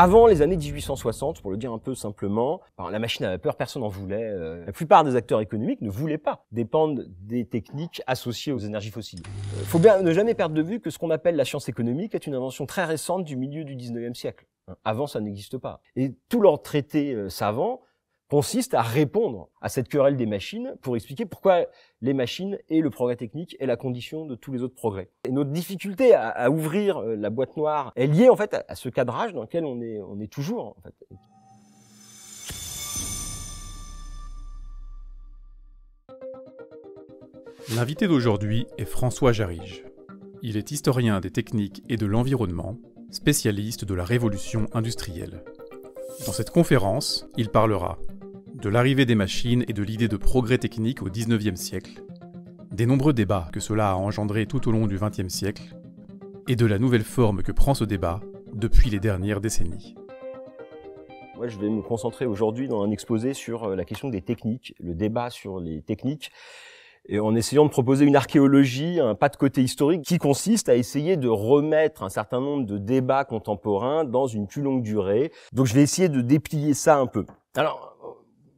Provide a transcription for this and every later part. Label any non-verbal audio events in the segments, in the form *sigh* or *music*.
Avant les années 1860, pour le dire un peu simplement, la machine à vapeur, personne n'en voulait. Euh, la plupart des acteurs économiques ne voulaient pas dépendre des techniques associées aux énergies fossiles. Il euh, faut bien ne jamais perdre de vue que ce qu'on appelle la science économique est une invention très récente du milieu du 19e siècle. Hein, avant, ça n'existe pas. Et tout leur traité euh, savant consiste à répondre à cette querelle des machines pour expliquer pourquoi les machines et le progrès technique est la condition de tous les autres progrès. Et notre difficulté à, ouvrir euh, la boîte noire est liée en fait à, ce cadrage dans lequel on est, on est toujours. L'invité d'aujourd'hui est François Jarige. Il est historien des techniques et de l'environnement, spécialiste de la révolution industrielle. Dans cette conférence, il parlera de l'arrivée des machines et de l'idée de progrès technique au XIXe siècle, des nombreux débats que cela a engendrés tout au long du XXe siècle, et de la nouvelle forme que prend ce débat depuis les dernières décennies. Moi, je vais me concentrer aujourd'hui dans un exposé sur euh, la question des techniques, le débat sur les techniques, et en essayant de proposer une archéologie, un pas de côté historique, qui consiste à essayer de remettre un certain nombre de débats contemporains dans une plus longue durée. Donc je vais essayer de déplier ça un peu. Alors,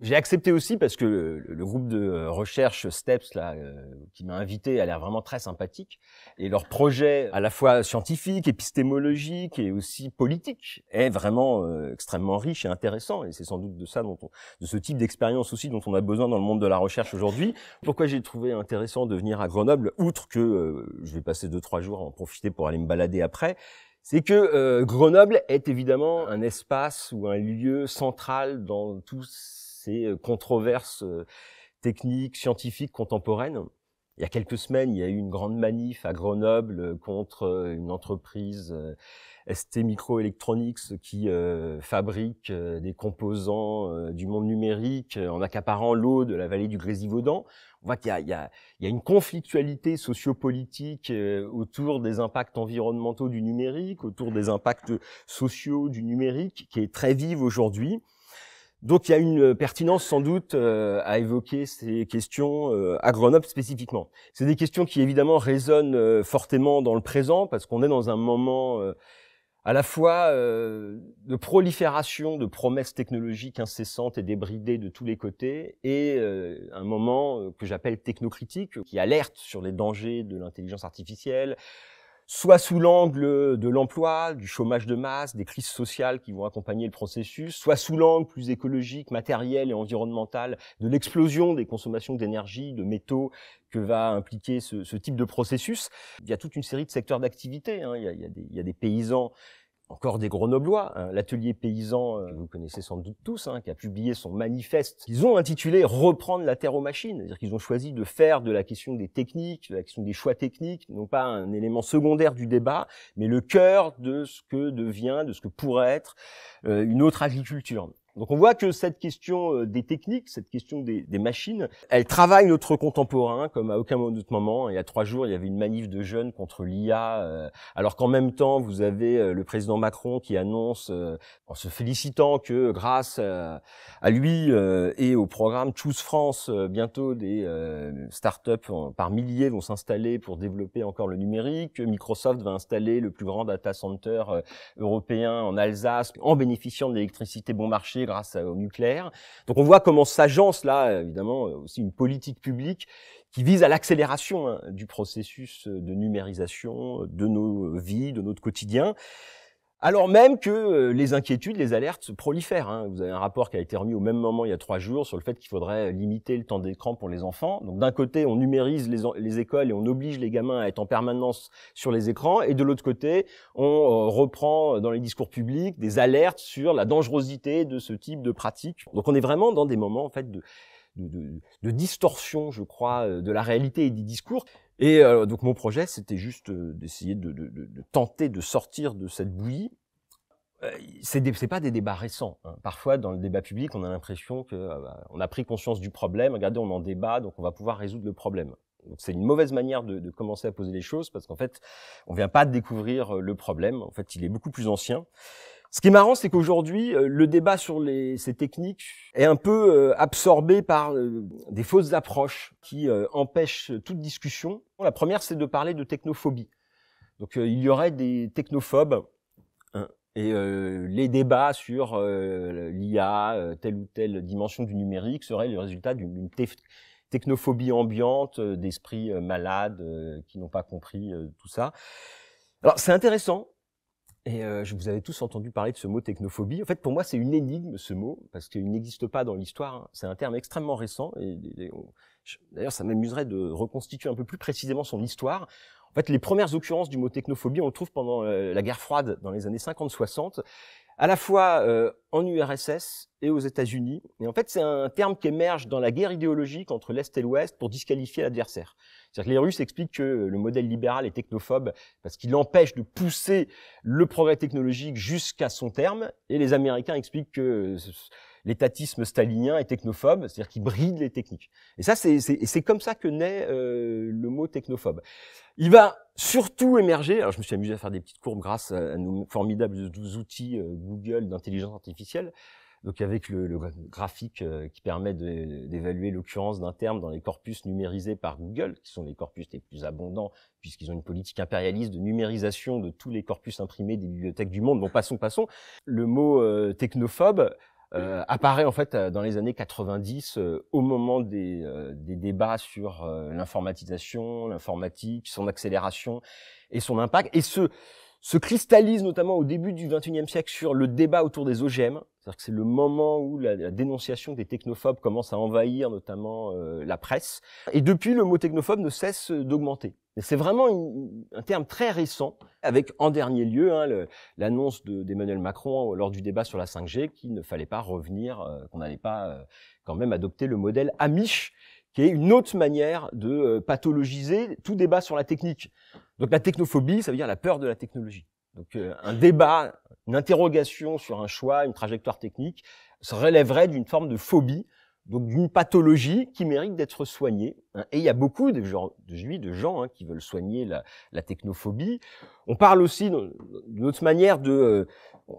j'ai accepté aussi parce que le, groupe de euh, recherche Steps là, euh, qui m'a invité a l'air vraiment très sympathique et leur projet à la fois scientifique, épistémologique et aussi politique est vraiment euh, extrêmement riche et intéressant et c'est sans doute de ça dont on, de ce type d'expérience aussi dont on a besoin dans le monde de la recherche aujourd'hui. Pourquoi j'ai trouvé intéressant de venir à Grenoble outre que je vais passer deux trois jours à en profiter pour aller me balader après c'est que Grenoble est évidemment un espace ou un lieu central dans tous ces controverses techniques, scientifiques, contemporaines. Il y a quelques semaines, il y a eu une grande manif à Grenoble contre une entreprise ST Microelectronics qui fabrique des composants du monde numérique en accaparant l'eau de la vallée du Grésivaudan. On voit qu'il y, y a, une conflictualité sociopolitique autour des impacts environnementaux du numérique, autour des impacts sociaux du numérique qui est très vive aujourd'hui. Donc il y a une euh, pertinence sans doute euh, à évoquer ces questions euh, à Grenoble spécifiquement. C'est des questions qui évidemment résonnent fortement dans le présent parce qu'on est dans un moment à la fois de prolifération de promesses technologiques incessantes et débridées de tous les côtés et un moment que j'appelle technocritique qui alerte sur les dangers de l'intelligence artificielle, soit sous l'angle de l'emploi, du chômage de masse, des crises sociales qui vont accompagner le processus, soit sous l'angle plus écologique, matériel et environnemental de l'explosion des consommations d'énergie, de métaux que va impliquer ce, type de processus. Il y a toute une série de secteurs d'activité. Hein. il, y a des paysans encore des Grenoblois, hein, l'atelier paysan euh, que vous connaissez sans doute tous, hein, qui a publié son manifeste. Ils ont intitulé Reprendre la terre aux machines, c'est-à-dire qu'ils ont choisi de faire de la question des techniques, de la question des choix techniques, non pas un élément secondaire du débat, mais le cœur de ce que devient, de ce que pourrait être euh, une autre agriculture. Donc on voit que cette question euh, des techniques, cette question des, machines, elle travaille notre contemporain comme à aucun autre moment. Il y a trois jours, il y avait une manif de jeunes contre l'IA, euh. alors qu'en même temps, vous avez euh, le président Macron qui annonce, en se félicitant que grâce à, lui et au programme Choose France, bientôt des startups par milliers vont s'installer pour développer encore le numérique. Microsoft va installer le plus grand data center européen en Alsace en bénéficiant de l'électricité bon marché grâce euh, au nucléaire. Donc on voit comment s'agence là, évidemment, euh, aussi une politique publique qui vise à l'accélération hein, du processus euh, de numérisation de nos vies, de notre quotidien alors même que euh, les inquiétudes, les alertes se prolifèrent. Hein. Vous avez un rapport qui a été remis au même moment il y a trois jours sur le fait qu'il faudrait euh, limiter le temps d'écran pour les enfants. Donc d'un côté, on numérise les, écoles et on oblige les gamins à être en permanence sur les écrans, et de l'autre côté, on euh, reprend dans les discours publics des alertes sur la dangerosité de ce type de pratique. Donc on est vraiment dans des moments en fait de, de distorsion, je crois, de la réalité et des discours. Et euh, donc mon projet, c'était juste euh, d'essayer de, tenter de sortir de cette bouillie. Euh, Ce c'est pas des débats récents. Hein. Parfois, dans le débat public, on a l'impression que bah, on a pris conscience du problème. Regardez, on en débat, donc on va pouvoir résoudre le problème. c'est une mauvaise manière de, commencer à poser les choses parce qu'en fait, on vient pas de découvrir le problème. En fait, il est beaucoup plus ancien. Ce qui est marrant, c'est qu'aujourd'hui, euh, le débat sur les, ces techniques est un peu euh, absorbé par euh, des fausses approches qui empêchent toute discussion. La première, c'est de parler de technophobie. Donc, il y aurait des technophobes hein, et les débats sur l'IA, telle ou telle dimension du numérique seraient le résultat d'une technophobie ambiante, d'esprits malades qui n'ont pas compris tout ça. Alors c'est intéressant et euh, je vous avais tous entendu parler de ce mot technophobie. En fait, pour moi, c'est une énigme ce mot parce qu'il n'existe pas dans l'histoire. Hein. C'est un terme extrêmement récent. Et, d'ailleurs, ça m'amuserait de reconstituer un peu plus précisément son histoire. En fait, les premières occurrences du mot technophobie, on le trouve pendant euh, la guerre froide, dans les années 50-60, à la fois euh, en URSS et aux États-Unis. Et en fait, c'est un terme qui émerge dans la guerre idéologique entre l'est et l'ouest pour disqualifier l'adversaire. C'est-à-dire que les Russes expliquent que le modèle libéral est technophobe parce qu'il empêche de pousser le progrès technologique jusqu'à son terme, et les Américains expliquent que l'étatisme stalinien est technophobe, c'est-à-dire qu'il bride les techniques. Et ça, c'est comme ça que naît euh, le mot technophobe. Il va surtout émerger, alors je me suis amusé à faire des petites courbes grâce à, nos formidables outils euh, Google d'intelligence artificielle, donc avec le, graphique euh, qui permet d'évaluer l'occurrence d'un terme dans les corpus numérisés par Google, qui sont les corpus les plus abondants, puisqu'ils ont une politique impérialiste de numérisation de tous les corpus imprimés des bibliothèques du monde. Bon, passons, passons. Le mot euh, technophobe euh, apparaît en fait dans les années 90 au moment des, des débats sur l'informatisation, l'informatique, son accélération et son impact. Et ce se cristallise notamment au début du XXIe siècle sur le débat autour des OGM. C'est-à-dire que c'est le moment où la, dénonciation des technophobes commence à envahir notamment euh, la presse. Et depuis, le mot technophobe ne cesse d'augmenter. C'est vraiment un terme très récent, avec en dernier lieu hein, l'annonce d'Emmanuel Macron lors du débat sur la 5G qu'il ne fallait pas revenir, euh, qu'on n'allait pas euh, quand même adopter le modèle Amish, et une autre manière de euh, pathologiser tout débat sur la technique. Donc la technophobie, ça veut dire la peur de la technologie. Donc euh, un débat, une interrogation sur un choix, une trajectoire technique, se relèverait d'une forme de phobie, donc d'une pathologie qui mérite d'être soignée. Hein, et il y a beaucoup de gens, de, gens hein, qui veulent soigner la, technophobie. On parle aussi d'une autre manière de euh,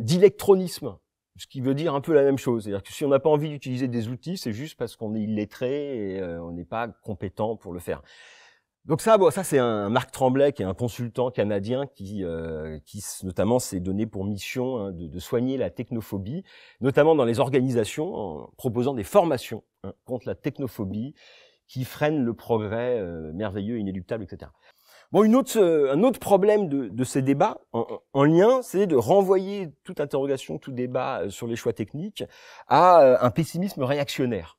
d'électronisme ce qui veut dire un peu la même chose. C'est-à-dire que si on n'a pas envie d'utiliser des outils, c'est juste parce qu'on est illettré et euh, on n'est pas compétent pour le faire. Donc ça, ça c'est un Marc Tremblay qui est un consultant canadien qui, euh, qui notamment s'est donné pour mission hein, de, soigner la technophobie, notamment dans les organisations, en proposant des formations hein, contre la technophobie qui freinent le progrès euh, merveilleux, inéluctable, etc. Bon, une autre, euh, un autre problème de, ces débats en, lien, c'est de renvoyer toute interrogation, tout débat euh, sur les choix techniques à euh, un pessimisme réactionnaire.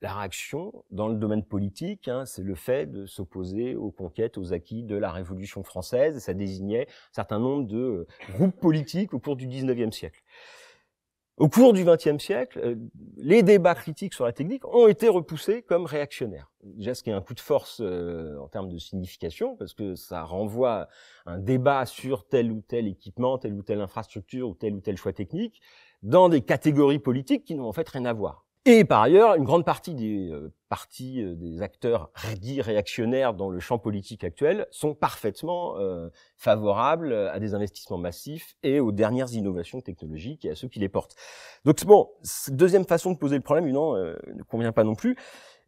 La réaction dans le domaine politique, hein, c'est le fait de s'opposer aux conquêtes, aux acquis de la Révolution française. Et ça désignait un certain nombre de groupes politiques au cours du 19e siècle. Au cours du XXe siècle, euh, les débats critiques sur la technique ont été repoussés comme réactionnaires. Déjà, ce qui est un coup de force euh, en termes de signification, parce que ça renvoie un débat sur tel ou tel équipement, telle ou telle infrastructure ou tel ou tel choix technique, dans des catégories politiques qui n'ont en fait rien à voir. Et par ailleurs, une grande partie des euh, euh, des acteurs dits réactionnaires dans le champ politique actuel sont parfaitement euh, favorables à des investissements massifs et aux dernières innovations technologiques et à ceux qui les portent. Donc bon, deuxième façon de poser le problème, non, ne convient pas non plus.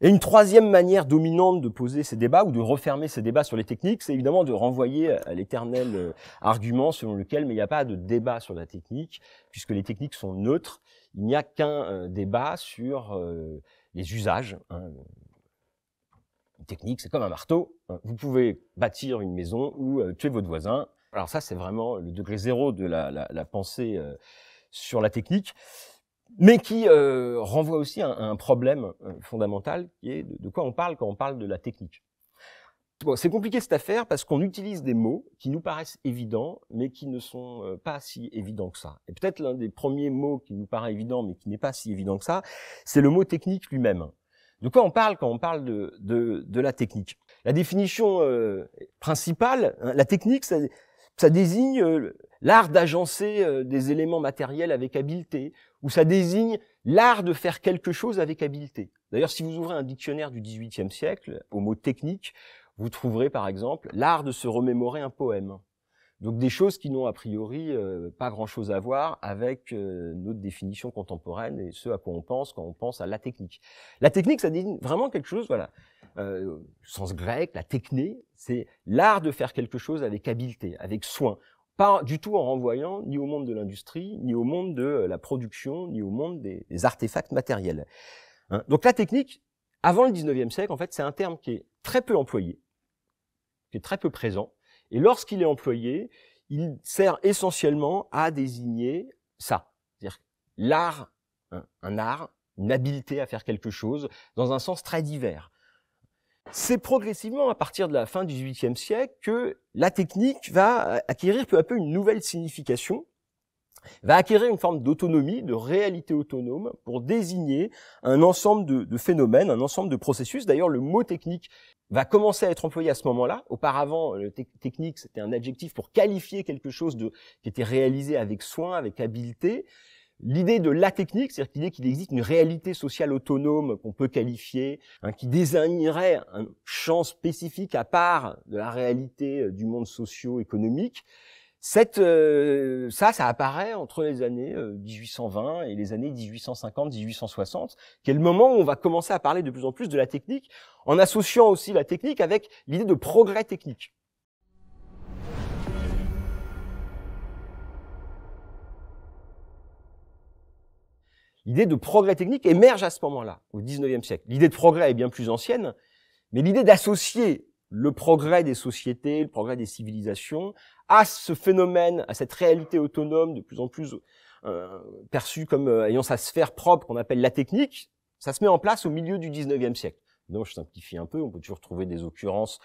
Et une troisième manière dominante de poser ces débats ou de refermer ces débats sur les techniques, c'est évidemment de renvoyer à l'éternel argument selon lequel mais il n'y a pas de débat sur la technique puisque les techniques sont neutres il n'y a qu'un débat sur les usages. Hein, une technique, c'est comme un marteau. Hein. Vous pouvez bâtir une maison ou tuer votre voisin. Alors ça, c'est vraiment le degré zéro de la, pensée sur la technique, mais qui renvoie aussi à un, problème fondamental qui est de, quoi on parle quand on parle de la technique. Bon, c'est compliqué cette affaire parce qu'on utilise des mots qui nous paraissent évidents, mais qui ne sont euh, pas si évidents que ça. Et peut-être l'un des premiers mots qui nous paraît évident, mais qui n'est pas si évident que ça, c'est le mot technique lui-même. De quoi on parle quand on parle de, de, de la technique La définition euh, principale, hein, la technique, ça, ça désigne euh, l'art d'agencer des éléments matériels avec habileté, ou ça désigne l'art de faire quelque chose avec habileté. D'ailleurs, si vous ouvrez un dictionnaire du XVIIIe siècle, au mot technique, vous trouverez par exemple l'art de se remémorer un poème. Donc des choses qui n'ont a priori euh, pas grand-chose à voir avec euh, notre définition contemporaine et ce à quoi on pense quand on pense à la technique. La technique, ça dit vraiment quelque chose, voilà, euh, sens grec, la techné, c'est l'art de faire quelque chose avec habileté, avec soin, pas du tout en renvoyant ni au monde de l'industrie, ni au monde de euh, la production, ni au monde des, artefacts matériels. Hein. Donc la technique, avant le 19e siècle, en fait, c'est un terme qui est très peu employé, qui est très peu présent. Et lorsqu'il est employé, il sert essentiellement à désigner ça, c'est-à-dire l'art, un, art, une habileté à faire quelque chose dans un sens très divers. C'est progressivement à partir de la fin du XVIIIe siècle que la technique va euh, acquérir peu à peu une nouvelle signification va acquérir une forme d'autonomie, de réalité autonome, pour désigner un ensemble de, phénomènes, un ensemble de processus. D'ailleurs, le mot technique va commencer à être employé à ce moment-là. Auparavant, le euh, technique, c'était un adjectif pour qualifier quelque chose qui était réalisé avec soin, avec habileté. L'idée de la technique, c'est-à-dire l'idée qu'il existe une réalité sociale autonome qu'on peut qualifier, hein, qui désignerait un champ spécifique à part de la réalité euh, du monde socio-économique, cette, euh, ça, ça apparaît entre les années 1820 euh, et les années 1850-1860, qui est le moment où on va commencer à parler de plus en plus de la technique, en associant aussi la technique avec l'idée de progrès technique. L'idée de progrès technique émerge à ce moment-là, au 19e siècle. L'idée de progrès est bien plus ancienne, mais l'idée d'associer le progrès des sociétés, le progrès des civilisations à ce phénomène, à cette réalité autonome de plus en plus euh, perçue comme euh, ayant sa sphère propre qu'on appelle la technique, ça se met en place au milieu du 19e siècle. Donc je simplifie un peu, on peut toujours trouver des occurrences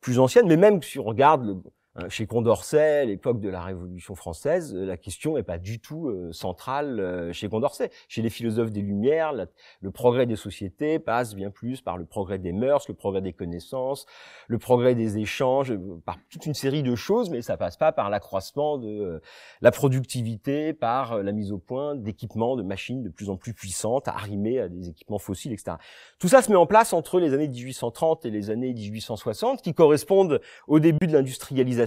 plus anciennes, mais même si on regarde le, Hein, chez Condorcet, l'époque de la Révolution française, euh, la question n'est pas du tout euh, centrale euh, chez Condorcet. Chez les philosophes des Lumières, le progrès des sociétés passe bien plus par le progrès des mœurs, le progrès des connaissances, le progrès des échanges, par toute une série de choses, mais ça passe pas par l'accroissement de la productivité, par la mise au point d'équipements, de machines de plus en plus puissantes, arrimées à des équipements fossiles, etc. Tout ça se met en place entre les années 1830 et les années 1860, qui correspondent au début de l'industrialisation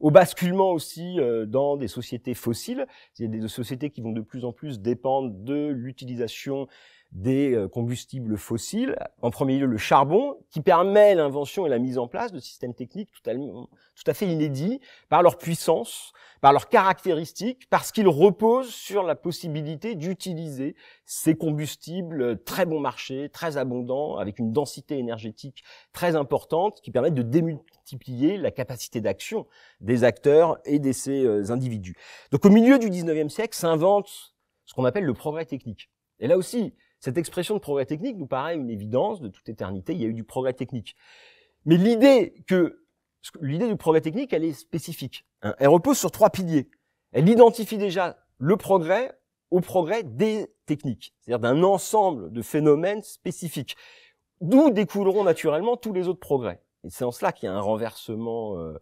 au basculement aussi euh, dans des sociétés fossiles, Il a des sociétés qui vont de plus en plus dépendre de l'utilisation des euh, combustibles fossiles, en premier lieu le charbon, qui permet l'invention et la mise en place de systèmes techniques tout à, fait inédits par leur puissance, par leurs caractéristiques, parce qu'ils reposent sur la possibilité d'utiliser ces combustibles très bon marché, très abondants, avec une densité énergétique très importante, qui permettent de démultiplier la capacité d'action des acteurs et de ces euh, individus. Donc au milieu du 19e siècle s'invente ce qu'on appelle le progrès technique. Et là aussi, cette expression de progrès technique nous paraît une évidence de toute éternité. Il y a eu du progrès technique. Mais l'idée que l'idée du progrès technique, elle est spécifique. Hein. Elle repose sur trois piliers. Elle identifie déjà le progrès au progrès des techniques, c'est-à-dire d'un ensemble de phénomènes spécifiques, d'où découleront naturellement tous les autres progrès. Et c'est en cela qu'il y a un renversement euh,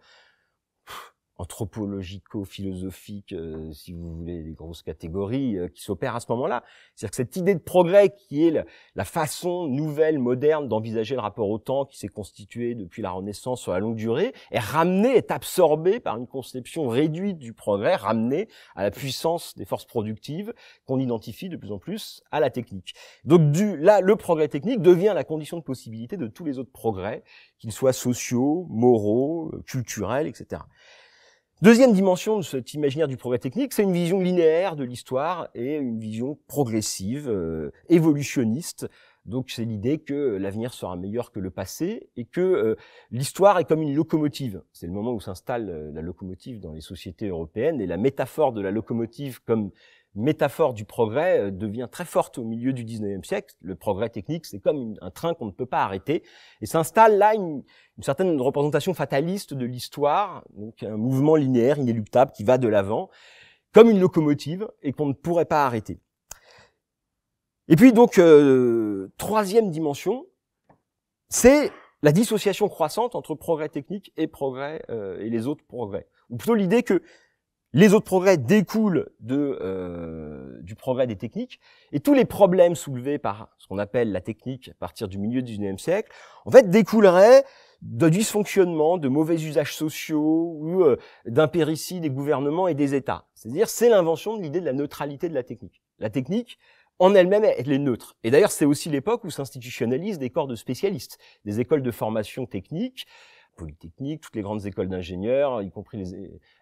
anthropologico philosophique euh, si vous voulez, des grosses catégories euh, qui s'opèrent à ce moment-là. C'est-à-dire que cette idée de progrès qui est la, façon nouvelle, moderne d'envisager le rapport au temps qui s'est constitué depuis la Renaissance sur la longue durée, est ramenée, est absorbée par une conception réduite du progrès, ramenée à la puissance des forces productives qu'on identifie de plus en plus à la technique. Donc du, là, le progrès technique devient la condition de possibilité de tous les autres progrès, qu'ils soient sociaux, moraux, culturels, etc. Deuxième dimension de cet imaginaire du progrès technique, c'est une vision linéaire de l'histoire et une vision progressive, euh, évolutionniste. Donc c'est l'idée que l'avenir sera meilleur que le passé et que euh, l'histoire est comme une locomotive. C'est le moment où s'installe euh, la locomotive dans les sociétés européennes et la métaphore de la locomotive comme métaphore du progrès euh, devient très forte au milieu du 19e siècle. Le progrès technique, c'est comme un train qu'on ne peut pas arrêter. Et s'installe là une, certaine représentation fataliste de l'histoire, donc un mouvement linéaire, inéluctable, qui va de l'avant, comme une locomotive, et qu'on ne pourrait pas arrêter. Et puis donc, euh, troisième dimension, c'est la dissociation croissante entre progrès technique et progrès euh, et les autres progrès. Ou plutôt l'idée que les autres progrès découlent de, euh, du progrès des techniques. Et tous les problèmes soulevés par ce qu'on appelle la technique à partir du milieu du 19e siècle, en fait, découleraient de dysfonctionnement, de mauvais usages sociaux ou euh, des gouvernements et des États. C'est-à-dire, c'est l'invention de l'idée de la neutralité de la technique. La technique, en elle-même, elle est neutre. Et d'ailleurs, c'est aussi l'époque où s'institutionnalisent des corps de spécialistes, des écoles de formation technique, toutes les grandes écoles d'ingénieurs, y compris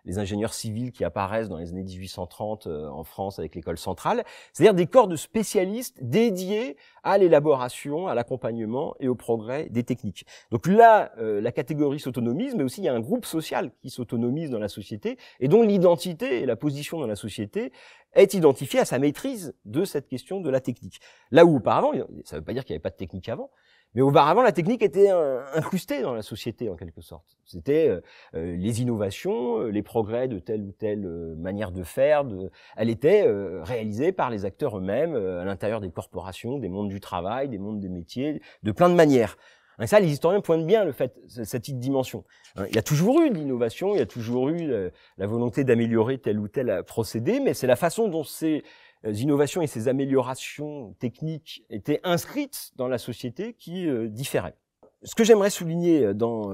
les, ingénieurs civils qui apparaissent dans les années 1830 euh, en France avec l'école centrale, c'est-à-dire des corps de spécialistes dédiés à l'élaboration, à l'accompagnement et au progrès des techniques. Donc là, euh, la catégorie s'autonomise, mais aussi il y a un groupe social qui s'autonomise dans la société et dont l'identité et la position dans la société est identifiée à sa maîtrise de cette question de la technique. Là où auparavant, ça ne veut pas dire qu'il n'y avait pas de technique avant, mais auparavant, la technique était incrustée dans la société, en quelque sorte. C'était euh, euh, les innovations, euh, les progrès de telle ou telle manière de faire. De... Elle était réalisée par les acteurs eux-mêmes, à l'intérieur des corporations, des mondes du travail, des mondes des métiers, de plein de manières. Et ça, les historiens pointent bien le fait, cette dimension. Hein, il y a toujours eu l'innovation, il y a toujours eu la volonté d'améliorer tel ou tel procédé, mais c'est la façon dont c'est euh, innovations et ces améliorations techniques étaient inscrites dans la société qui euh, différait. Ce que j'aimerais souligner euh, dans,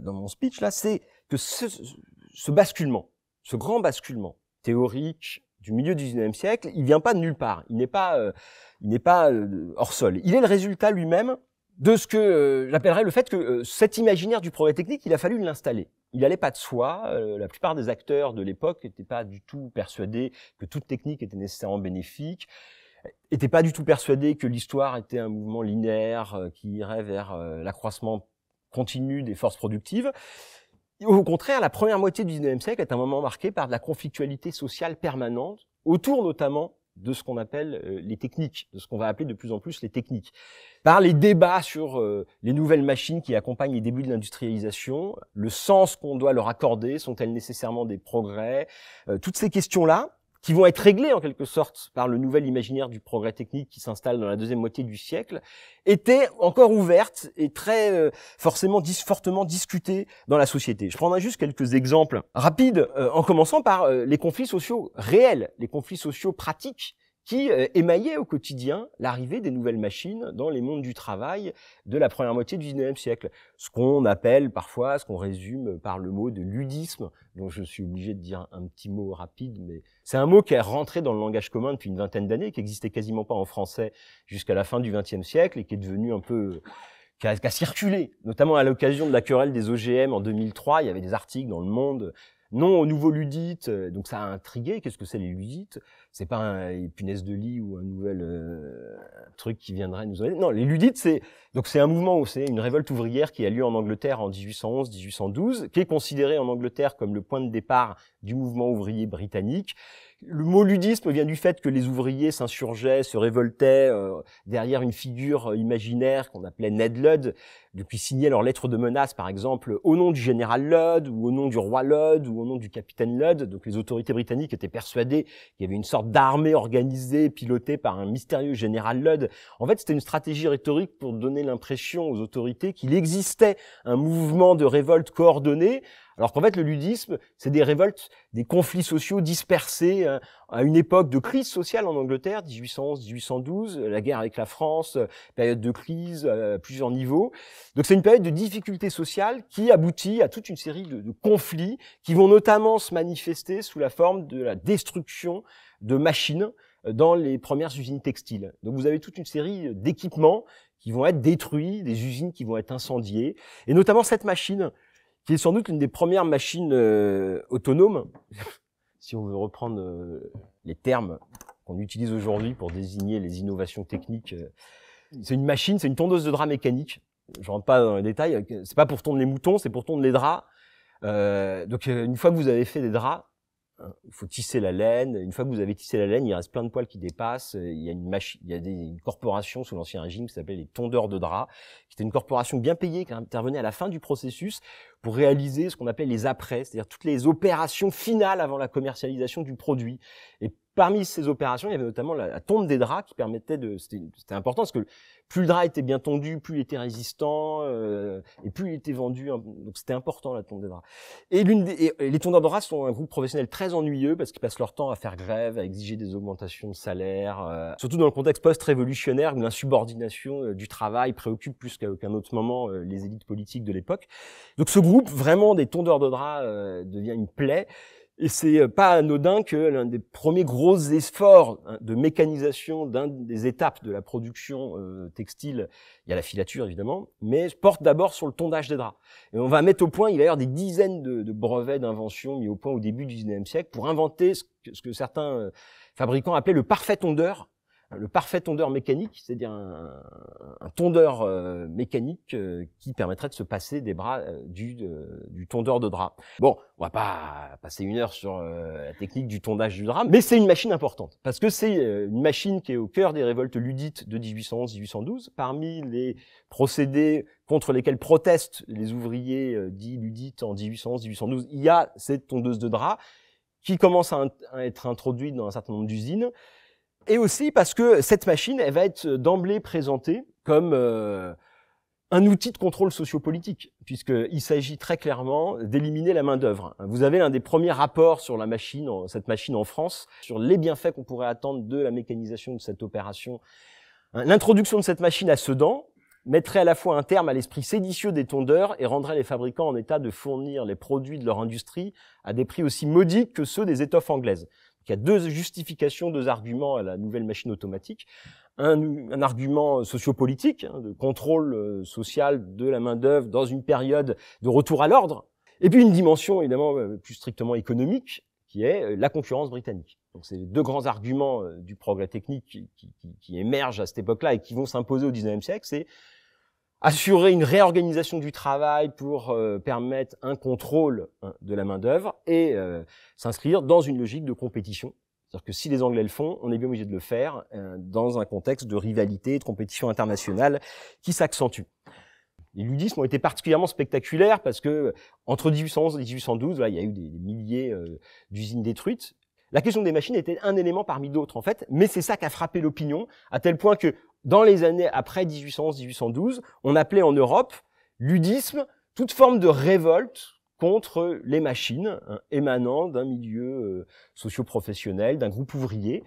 dans mon speech là, c'est que ce, basculement, ce grand basculement théorique, du milieu du 19e siècle, il vient pas de nulle part. Il n'est pas, il n'est pas hors sol. Il est le résultat lui-même de ce que j'appellerais le fait que cet imaginaire du progrès technique, il a fallu l'installer il n'allait pas de soi. Euh, la plupart des acteurs de l'époque n'étaient pas du tout persuadés que toute technique était nécessairement bénéfique n'étaient pas du tout persuadés que l'histoire était un mouvement linéaire euh, qui irait vers euh, l'accroissement continu des forces productives. Au contraire, la première moitié du 19e siècle est un moment marqué par de la conflictualité sociale permanente, autour notamment de ce qu'on appelle euh, les techniques, de ce qu'on va appeler de plus en plus les techniques. Par les euh, débats sur euh, les nouvelles machines qui accompagnent les débuts de l'industrialisation, le sens qu'on doit leur accorder, sont-elles nécessairement des progrès, toutes ces questions-là, qui vont être réglés en quelque sorte par le nouvel imaginaire du progrès technique qui s'installe dans la deuxième moitié du siècle, étaient encore ouvertes et très euh, forcément fortement discutées dans la société. Je prendrai juste quelques exemples rapides, euh, en commençant par euh, les conflits sociaux réels, les conflits sociaux pratiques qui euh, émaillait au quotidien l'arrivée des nouvelles machines dans les mondes du travail de la première moitié du 19e siècle. Ce qu'on appelle parfois, ce qu'on résume par le mot de ludisme, dont je suis obligé de dire un petit mot rapide, mais c'est un mot qui est rentré dans le langage commun depuis une vingtaine d'années, qui existait quasiment pas en français jusqu'à la fin du 20e siècle et qui est devenu un peu qui qui a, circulé, notamment à l'occasion de la querelle des OGM en 2003. Il y avait des articles dans Le Monde non au nouveau ludite. Euh, donc ça a intrigué. Qu'est-ce que c'est les ludites C'est pas une punaise de lit ou un nouvel euh, truc qui viendrait nous aider. Non, les ludites, c'est donc c'est un mouvement, c'est une révolte ouvrière qui a lieu en Angleterre en 1811-1812, qui est considéré en Angleterre comme le point de départ du mouvement ouvrier britannique. Le mot ludisme vient du fait que les ouvriers s'insurgeaient, se révoltaient euh, derrière une figure euh, imaginaire qu'on appelait Ned Ludd, depuis signaient leurs lettres de menace, par exemple, au nom du général Ludd, ou au nom du roi Ludd, ou au nom du capitaine Ludd. Donc les autorités britanniques étaient persuadées qu'il y avait une sorte d'armée organisée, pilotée par un mystérieux général Ludd. En fait, c'était une stratégie rhétorique pour donner l'impression aux autorités qu'il existait un mouvement de révolte coordonné alors qu'en fait, le ludisme, c'est des révoltes, des conflits sociaux dispersés euh, à une époque de crise sociale en Angleterre, 1811-1812, euh, la guerre avec la France, euh, période de crise à plusieurs niveaux. Donc c'est une période de difficultés sociales qui aboutit à toute une série de conflits qui vont notamment se manifester sous la forme de la destruction de machines dans les premières usines textiles. Donc vous avez toute une série d'équipements qui vont être détruits, des usines qui vont être incendiées, et notamment cette machine qui est sans doute l'une des premières machines euh, autonomes, *laughs* si on veut reprendre euh, les termes qu'on utilise aujourd'hui pour désigner les innovations techniques. Euh, c'est une machine, c'est une tondeuse de draps mécanique. Je rentre pas dans les détails. C'est pas pour tondre les moutons, c'est pour tondre les draps. donc une fois que vous avez fait des draps, il euh, faut tisser la laine. Une fois que vous avez tissé la laine, il reste plein de poils qui dépassent. Il y a une il y des, une corporation sous l'ancien régime qui s'appelait les tondeurs de draps, qui était une corporation bien payée qui intervenait à la fin du processus pour réaliser ce qu'on appelle les après, c'est-à-dire toutes les opérations finales avant la commercialisation du produit. Et parmi ces opérations, il y avait notamment la, tombe des draps qui permettait de, c'était important parce que plus le drap était bien tondu, plus il était résistant euh, et plus il était vendu. Hein, donc c'était important la tombe des draps. Et l'une des, les tondeurs de draps sont un groupe professionnel très ennuyeux parce qu'ils passent leur temps à faire grève, à exiger des augmentations de salaire, euh, surtout dans le contexte post-révolutionnaire où l'insubordination euh, du travail préoccupe plus qu'à aucun autre moment les élites politiques de l'époque. Donc ce groupe vraiment des tondeurs de draps devient une plaie et c'est euh, pas anodin que l'un des premiers gros efforts hein, de mécanisation d'un des étapes de la production euh, textile, il y a la filature évidemment, mais porte d'abord sur le tondage des draps. Et on va mettre au point, il y a d'ailleurs des dizaines de, brevets d'invention mis au point au début du 19e siècle pour inventer ce que, ce que certains euh, fabricants appelaient le parfait tondeur, euh, le parfait tondeur mécanique, c'est-à-dire un, tondeur euh, mécanique euh, qui permettrait de se passer des bras du, tondeur de drap. Bon, on va pas passer une heure sur la technique du tondage du drap, mais c'est une machine importante parce que c'est une machine qui est au cœur des révoltes ludites de 1811-1812. Parmi les procédés contre lesquels protestent les ouvriers dits ludites en 1811-1812, il y a cette tondeuse de drap qui commence à être introduite dans un certain nombre d'usines et aussi parce que cette machine, elle va être euh, d'emblée présentée comme euh, un outil de contrôle sociopolitique, puisqu'il s'agit très clairement d'éliminer la main-d'œuvre. Vous avez l'un des premiers rapports sur la machine, cette machine en France, sur les bienfaits qu'on pourrait attendre de la mécanisation de cette opération. L'introduction de cette machine à Sedan mettrait à la fois un terme à l'esprit séditieux des tondeurs et rendrait les fabricants en état de fournir les produits de leur industrie à des prix aussi maudits que ceux des étoffes anglaises il y a deux justifications, deux arguments à la nouvelle machine automatique. Un, argument sociopolitique, hein, de contrôle euh, social de la main-d'œuvre dans une période de retour à l'ordre. Et puis une dimension évidemment euh, plus strictement économique, qui est euh, la concurrence britannique. Donc c'est deux grands arguments du progrès technique qui, qui émergent à cette époque-là et qui vont s'imposer au 19e siècle, c'est assurer une réorganisation du travail pour euh, permettre un contrôle hein, de la main-d'œuvre et euh, s'inscrire dans une logique de compétition. C'est-à-dire que si les Anglais le font, on est bien obligé de le faire euh, dans un contexte de rivalité, de compétition internationale qui s'accentue. Les ludismes ont été particulièrement spectaculaires parce que entre 1811 et 1812, là, il y a eu des, des milliers d'usines détruites. La question des machines était un élément parmi d'autres en fait, mais c'est ça qui a frappé l'opinion à tel point que dans les années après 1811-1812, on appelait en Europe ludisme toute forme de révolte contre les machines hein, émanant d'un milieu euh, socio-professionnel, d'un groupe ouvrier.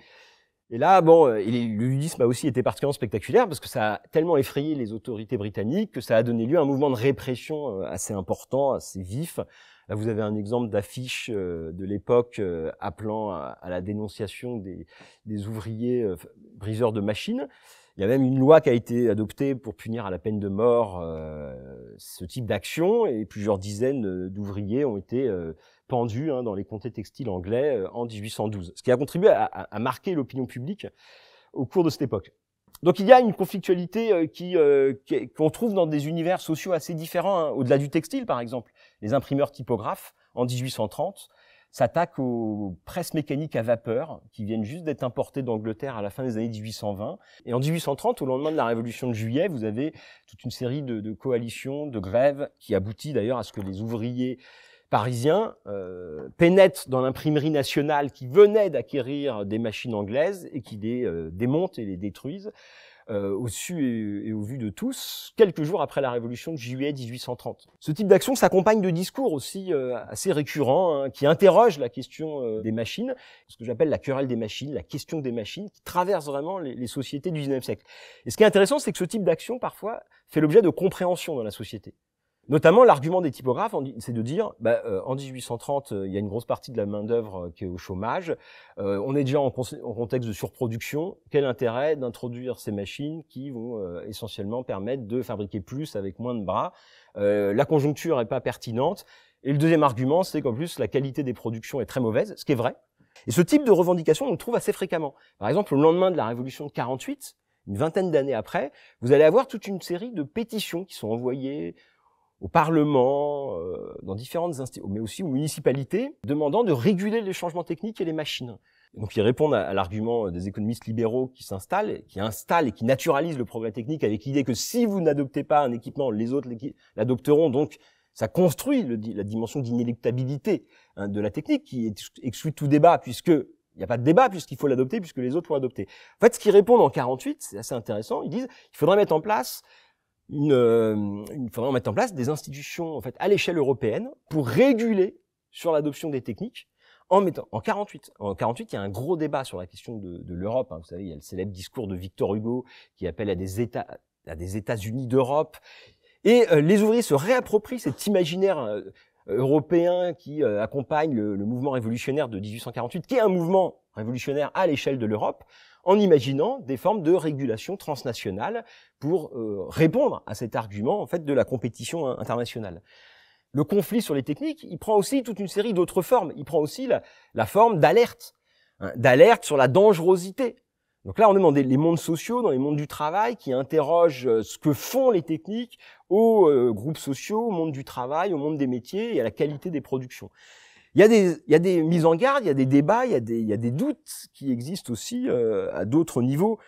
Et là, bon, euh, le ludisme a aussi été particulièrement spectaculaire parce que ça a tellement effrayé les autorités britanniques que ça a donné lieu à un mouvement de répression euh, assez important, assez vif. Là, vous avez un exemple d'affiche de l'époque appelant à la dénonciation des ouvriers briseurs de machines. Il y a même une loi qui a été adoptée pour punir à la peine de mort euh, ce type d'action et plusieurs dizaines euh, d'ouvriers ont été euh, pendus hein, dans les comtés textiles anglais en 1812, ce qui a contribué à, marquer l'opinion publique au cours de cette époque. Donc il y a une conflictualité qui qu'on trouve dans des univers sociaux assez différents, hein, au-delà du textile par exemple. Les imprimeurs typographes en 1830 s'attaque aux presses mécaniques à vapeur qui viennent juste d'être importées d'Angleterre à la fin des années 1820. Et en 1830, au lendemain de la Révolution de Juillet, vous avez toute une série de, coalitions, de grèves qui aboutit d'ailleurs à ce que les ouvriers parisiens euh, pénètrent dans l'imprimerie nationale qui venait d'acquérir des machines anglaises et qui les euh, démontent et les détruisent. Euh, au su et, au vu de tous, quelques jours après la révolution de juillet 1830. Ce type d'action s'accompagne de discours aussi euh, assez récurrents hein, qui interrogent la question euh, des machines, ce que j'appelle la querelle des machines, la question des machines, qui traverse vraiment les, sociétés du XIXe siècle. Et ce qui est intéressant, c'est que ce type d'action, parfois, fait l'objet de compréhension dans la société. Notamment, l'argument des typographes, c'est de dire, bah, euh, en 1830, euh, il y a une grosse partie de la main-d'œuvre euh, qui est au chômage. on est déjà en, contexte de surproduction. Quel intérêt d'introduire ces machines qui vont essentiellement permettre de fabriquer plus avec moins de bras La conjoncture n'est pas pertinente. Et le deuxième argument, c'est qu'en plus, la qualité des productions est très mauvaise, ce qui est vrai. Et ce type de revendication, on le trouve assez fréquemment. Par exemple, le lendemain de la Révolution de 48, une vingtaine d'années après, vous allez avoir toute une série de pétitions qui sont envoyées au Parlement, euh, dans différentes institutions, mais aussi aux municipalités, demandant de réguler les changements techniques et les machines. Donc ils répondent à, l'argument des économistes libéraux qui s'installent, qui installent et qui naturalisent le progrès technique avec l'idée que si vous n'adoptez pas un équipement, les autres l'adopteront. Donc ça construit la dimension d'inéluctabilité hein, de la technique qui exclut tout débat puisque il n'y a pas de débat puisqu'il faut l'adopter puisque les autres vont adopté. En fait, ce qu'ils répondent en 48, c'est assez intéressant. Ils disent qu'il faudrait mettre en place euh, il faudrait mettre en place des institutions en fait à l'échelle européenne pour réguler sur l'adoption des techniques en mettant en 48. En 48, il y a un gros débat sur la question de, l'Europe. Hein. Vous savez, il y a le célèbre discours de Victor Hugo qui appelle à des États à des États-Unis d'Europe. Et euh, les ouvriers se réapproprient cet imaginaire euh, européen qui accompagne le, mouvement révolutionnaire de 1848, qui est un mouvement révolutionnaire à l'échelle de l'Europe, en imaginant des formes de régulation transnationale pour euh, répondre à cet argument en fait de la compétition internationale. Le conflit sur les techniques, il prend aussi toute une série d'autres formes. Il prend aussi la, forme d'alerte, hein, d'alerte sur la dangerosité. Donc là, on est dans les mondes sociaux, dans les mondes du travail, qui interrogent euh, ce que font les techniques aux euh, groupes sociaux, au monde du travail, au monde des métiers et à la qualité des productions. Il y, a des, il y a des mises en garde, il y a des débats, il y a des, il y a des doutes qui existent aussi euh, à d'autres niveaux,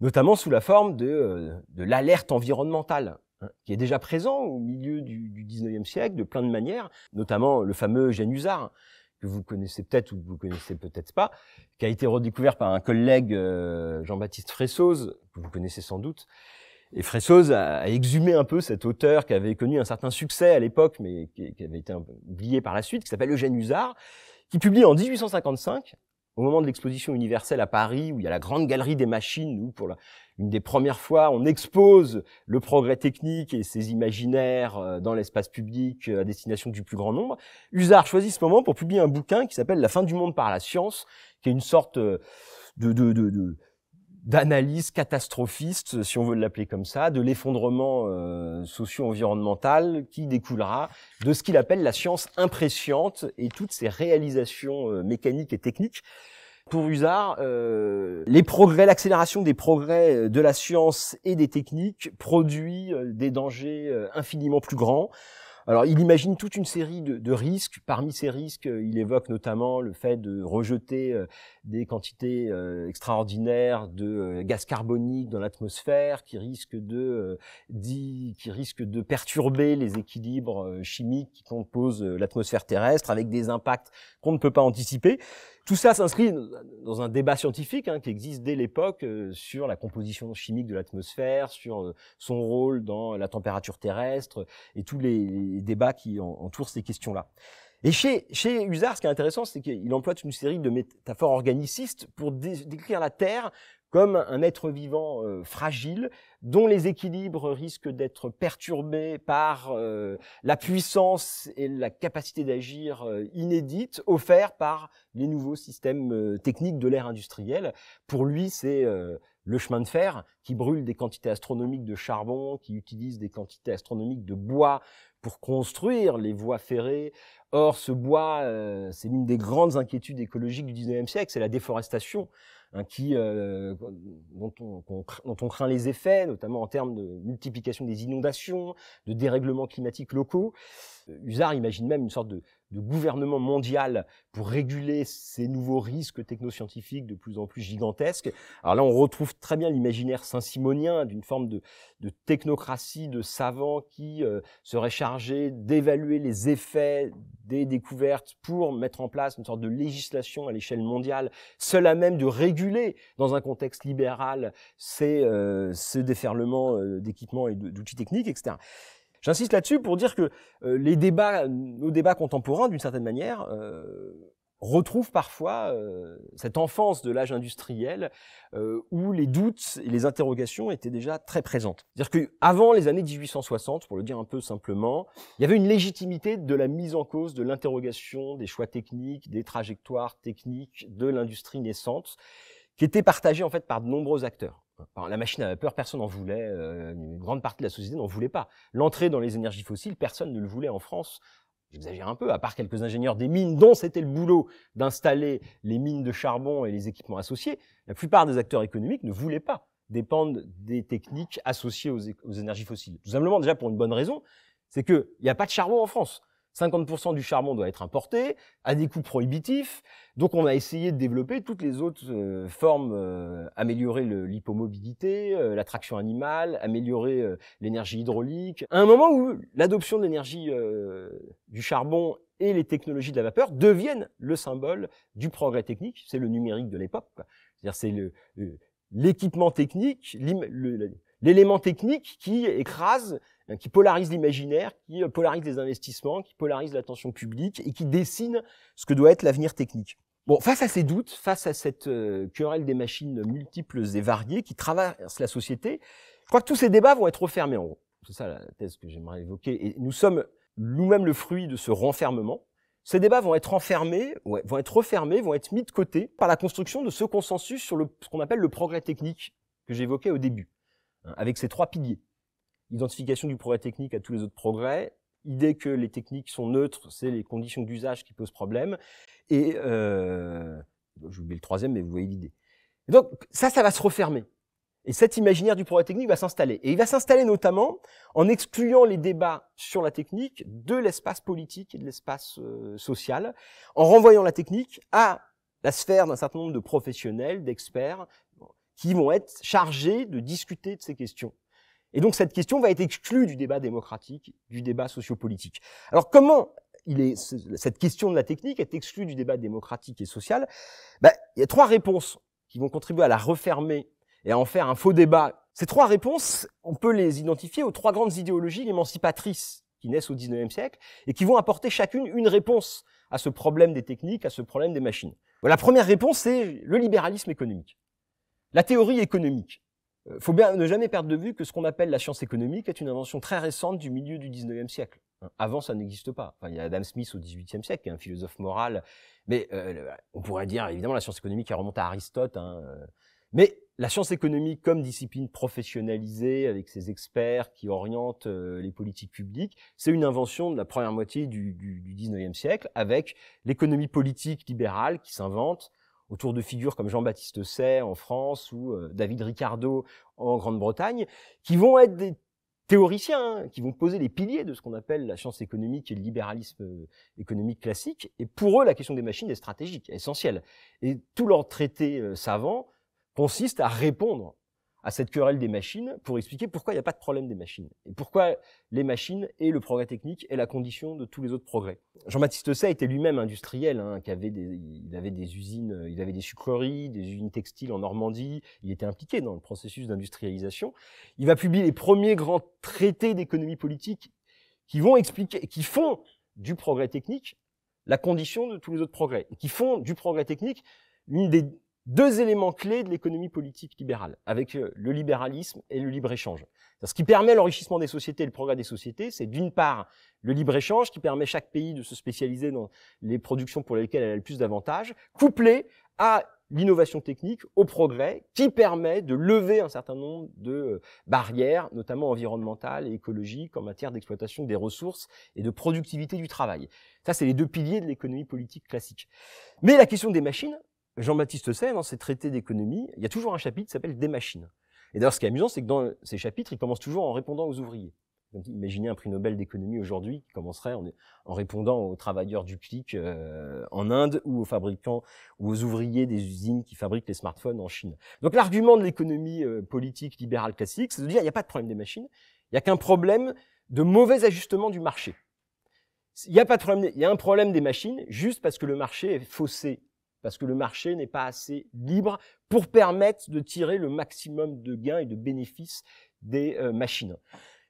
notamment sous la forme de, euh, de l'alerte environnementale, hein, qui est déjà présent au milieu du, du 19e siècle de plein de manières, notamment le fameux Janusard, que vous connaissez peut-être ou que vous connaissez peut-être pas, qui a été redécouvert par un collègue euh, Jean-Baptiste Fressoz, que vous connaissez sans doute, et Fressoz a, exhumé un peu cet auteur qui avait connu un certain succès à l'époque, mais qui, avait été oublié par la suite, qui s'appelle Eugène Usard, qui publie en 1855, au moment de l'exposition universelle à Paris, où il y a la grande galerie des machines, où pour une des premières fois, on expose le progrès technique et ses imaginaires euh, dans l'espace public euh, à destination du plus grand nombre. Usard choisit ce moment pour publier un bouquin qui s'appelle La fin du monde par la science, qui est une sorte euh, de, de, de d'analyse catastrophiste, si on veut l'appeler comme ça, de l'effondrement euh, socio-environnemental qui découlera de ce qu'il appelle la science impressionnante et toutes ses réalisations euh, mécaniques et techniques. Pour Usard, euh, les progrès, l'accélération des progrès de la science et des techniques produit des dangers infiniment plus grands. Alors, il imagine toute une série de, risques. Parmi ces risques, euh, il évoque notamment le fait de rejeter euh, des quantités euh, extraordinaires de gaz carbonique dans l'atmosphère, qui risque de qui risque de perturber les équilibres chimiques qui composent l'atmosphère terrestre, avec des impacts qu'on ne peut pas anticiper. Tout ça s'inscrit dans un débat scientifique hein, qui existe dès l'époque euh, sur la composition chimique de l'atmosphère, sur euh, son rôle dans la température terrestre et tous les, débats qui entourent ces questions-là. Et chez, chez ce qui est intéressant, c'est qu'il emploie une série de métaphores organicistes pour décrire la Terre comme un être vivant euh, fragile dont les équilibres risquent d'être perturbés par euh, la puissance et la capacité d'agir euh, inédite offerte par les nouveaux systèmes techniques de l'ère industrielle. Pour lui, c'est le chemin de fer qui brûle des quantités astronomiques de charbon, qui utilise des quantités astronomiques de bois pour construire les voies ferrées Or, ce bois, euh, c'est l'une des grandes inquiétudes écologiques du 19e siècle, c'est la déforestation, hein, qui, euh, dont, on, on, dont, on, craint les effets, notamment en termes de multiplication des inondations, de dérèglements climatiques locaux. Usard euh, imagine même une sorte de, de gouvernement mondial pour réguler ces nouveaux risques technoscientifiques de plus en plus gigantesques. Alors là, on retrouve très bien l'imaginaire saint-simonien d'une forme de, technocratie de savants qui euh, serait chargé d'évaluer les effets des découvertes pour mettre en place une sorte de législation à l'échelle mondiale, seule à même de réguler dans un contexte libéral ces, euh, ces euh, d'équipements et d'outils techniques, etc. J'insiste là-dessus pour dire que euh, les débats, euh, nos débats contemporains, d'une certaine manière, euh, retrouvent parfois cette enfance de l'âge industriel où les doutes et les interrogations étaient déjà très présentes. C'est-à-dire qu'avant les années 1860, pour le dire un peu simplement, il y avait une légitimité de la mise en cause de l'interrogation des choix techniques, des trajectoires techniques de l'industrie naissante, qui était partagée en fait par de nombreux acteurs la machine avait peur, personne n'en voulait, euh, une grande partie de la société n'en voulait pas. L'entrée dans les énergies fossiles, personne ne le voulait en France. J'exagère un peu, à part quelques ingénieurs des mines dont c'était le boulot d'installer les mines de charbon et les équipements associés, la plupart des acteurs économiques ne voulaient pas dépendre des techniques associées aux, énergies fossiles. Tout simplement déjà pour une bonne raison, c'est qu'il n'y a pas de charbon en France. 50% du charbon doit être importé à des coûts prohibitifs. Donc on a essayé de développer toutes les autres euh, formes, euh, améliorer l'hypomobilité, euh, l'attraction la traction animale, améliorer l'énergie hydraulique. À un moment où l'adoption de l'énergie du charbon et les technologies de la vapeur deviennent le symbole du progrès technique, c'est le numérique de l'époque. C'est-à-dire c'est l'équipement technique, l'élément technique qui écrase Hein, qui polarise l'imaginaire, qui euh, polarise les investissements, qui polarise l'attention publique et qui dessine ce que doit être l'avenir technique. Bon, face à ces doutes, face à cette euh, querelle des machines multiples et variées qui traversent la société, je crois que tous ces débats vont être refermés en gros. C'est ça la thèse que j'aimerais évoquer. Et nous sommes nous-mêmes le fruit de ce renfermement. Ces débats vont être enfermés, vont être refermés, vont être mis de côté par la construction de ce consensus sur le, ce qu'on appelle le progrès technique que j'évoquais au début, hein, avec ces trois piliers identification du progrès technique à tous les autres progrès, idée que les techniques sont neutres, c'est les conditions d'usage qui posent problème, et euh, j'ai oublié le troisième, mais vous voyez l'idée. Donc ça, ça va se refermer. Et cet imaginaire du progrès technique va s'installer. Et il va s'installer notamment en excluant les débats sur la technique de l'espace politique et de l'espace euh, social, en renvoyant la technique à la sphère d'un certain nombre de professionnels, d'experts, qui vont être chargés de discuter de ces questions. Et donc cette question va être exclue du débat démocratique, du débat sociopolitique. Alors comment il est, cette question de la technique est exclue du débat démocratique et social ben, Il y a trois réponses qui vont contribuer à la refermer et à en faire un faux débat. Ces trois réponses, on peut les identifier aux trois grandes idéologies émancipatrices qui naissent au 19e siècle et qui vont apporter chacune une réponse à ce problème des techniques, à ce problème des machines. La première réponse, c'est le libéralisme économique, la théorie économique. Il euh, faut bien ne jamais perdre de vue que ce qu'on appelle la science économique est une invention très récente du milieu du 19e siècle. Hein, avant, ça n'existe pas. Enfin, il y a Adam Smith au 18e siècle, qui est un philosophe moral. Mais euh, bah, on pourrait dire, évidemment, la science économique, elle remonte à Aristote. Hein, euh. Mais la science économique comme discipline professionnalisée, avec ses experts qui orientent les politiques publiques, c'est une invention de la première moitié du, du, du 19e siècle, avec l'économie politique libérale qui s'invente, autour de figures comme Jean-Baptiste Say en France ou euh, David Ricardo en Grande-Bretagne, qui vont être des théoriciens, hein, qui vont poser les piliers de ce qu'on appelle la science économique et le libéralisme euh, économique classique. Et pour eux, la question des machines est stratégique, essentielle. Et tout leur traité euh, savant consiste à répondre à cette querelle des machines pour expliquer pourquoi il n'y a pas de problème des machines et pourquoi les machines et le progrès technique est la condition de tous les autres progrès. Jean-Baptiste Say était lui-même industriel, hein, il avait des usines, il avait des sucreries, des usines textiles en Normandie, il était impliqué dans le processus d'industrialisation. Il va publier les premiers grands traités d'économie politique qui vont expliquer, qui font du progrès technique la condition de tous les autres progrès, qui font du progrès technique une des, deux éléments clés de l'économie politique libérale, avec euh, le libéralisme et le libre-échange. Ce qui permet l'enrichissement des sociétés et le progrès des sociétés, c'est d'une part le libre-échange qui permet à chaque pays de se spécialiser dans les productions pour lesquelles elle a le plus d'avantages, couplé à l'innovation technique, au progrès, qui permet de lever un certain nombre de euh, barrières, notamment environnementales et écologiques, en matière d'exploitation des ressources et de productivité du travail. Ça, c'est les deux piliers de l'économie politique classique. Mais la question des machines, Jean-Baptiste Say, dans ses traités d'économie, il y a toujours un chapitre qui s'appelle Des machines. Et d'ailleurs, ce qui est amusant, c'est que dans ces chapitres, il commence toujours en répondant aux ouvriers. imaginez un prix Nobel d'économie aujourd'hui qui commencerait en, répondant aux travailleurs du clic euh, en Inde ou aux fabricants ou aux ouvriers des usines qui fabriquent les smartphones en Chine. Donc l'argument de l'économie euh, politique libérale classique, c'est de dire il n'y a pas de problème des machines, il n'y a qu'un problème de mauvais ajustement du marché. Il n'y a pas de problème, il y a un problème des machines juste parce que le marché est faussé parce que le marché n'est pas assez libre pour permettre de tirer le maximum de gains et de bénéfices des euh, machines.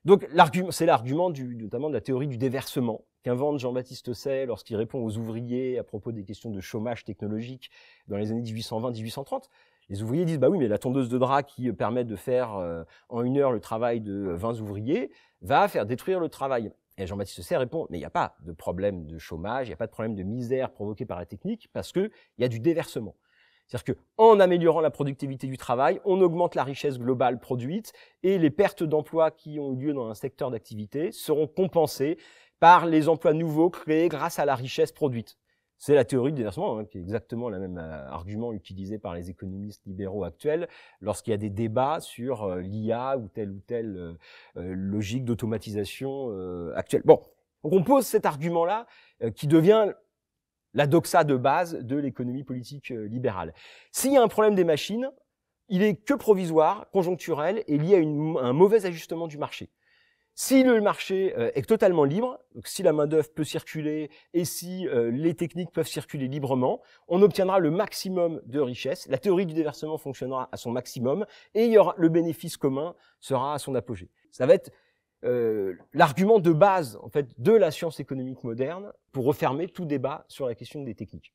Donc c'est l'argument notamment de la théorie du déversement qu'invente Jean-Baptiste Say lorsqu'il répond aux ouvriers à propos des questions de chômage technologique dans les années 1820-1830. Les ouvriers disent, bah oui, mais la tondeuse de drap qui euh, permet de faire euh, en une heure le travail de 20 ouvriers va faire détruire le travail et Jean-Baptiste Serre répond, mais il n'y a pas de problème de chômage, il n'y a pas de problème de misère provoquée par la technique, parce qu'il y a du déversement. C'est-à-dire qu'en améliorant la productivité du travail, on augmente la richesse globale produite et les pertes d'emplois qui ont eu lieu dans un secteur d'activité seront compensées par les emplois nouveaux créés grâce à la richesse produite. C'est la théorie du déversement, hein, qui est exactement le même euh, argument utilisé par les économistes libéraux actuels lorsqu'il y a des débats sur euh, l'IA ou telle ou telle euh, logique d'automatisation actuelle. Bon, on pose cet argument-là qui devient la doxa de base de l'économie politique libérale. S'il y a un problème des machines, il est que provisoire, conjoncturel et lié à un mauvais ajustement du marché. Si le marché euh, est totalement libre, si la main-d'œuvre peut circuler et si euh, les techniques peuvent circuler librement, on obtiendra le maximum de richesse. La théorie du déversement fonctionnera à son maximum et il y aura, le bénéfice commun sera à son apogée. Ça va être euh, l'argument de base en fait de la science économique moderne pour refermer tout débat sur la question des techniques.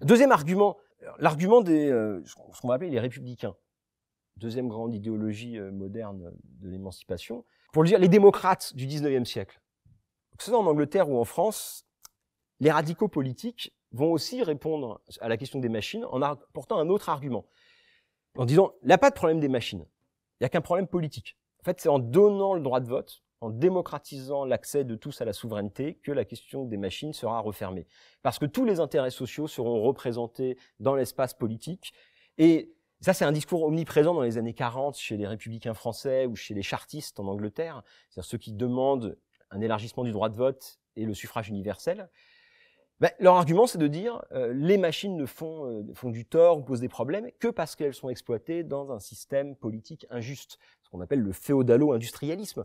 Deuxième argument, l'argument des ce qu'on va appeler les républicains. Deuxième grande idéologie moderne de l'émancipation, pour le dire, les démocrates du 19e siècle, que ce soit en Angleterre ou en France, les radicaux politiques vont aussi répondre à la question des machines en apportant un autre argument, en disant, il n'y a pas de problème des machines, il n'y a qu'un problème politique. En fait, c'est en donnant le droit de vote, en démocratisant l'accès de tous à la souveraineté, que la question des machines sera refermée. Parce que tous les intérêts sociaux seront représentés dans l'espace politique, et ça, c'est un discours omniprésent dans les années 40 chez les républicains français ou chez les chartistes en Angleterre, c'est-à-dire ceux qui demandent un élargissement du droit de vote et le suffrage universel. Bah, leur argument, c'est de dire euh, les machines ne euh, font, du tort ou posent des problèmes que parce qu'elles sont exploitées dans un système politique injuste, ce qu'on appelle le féodalo-industrialisme,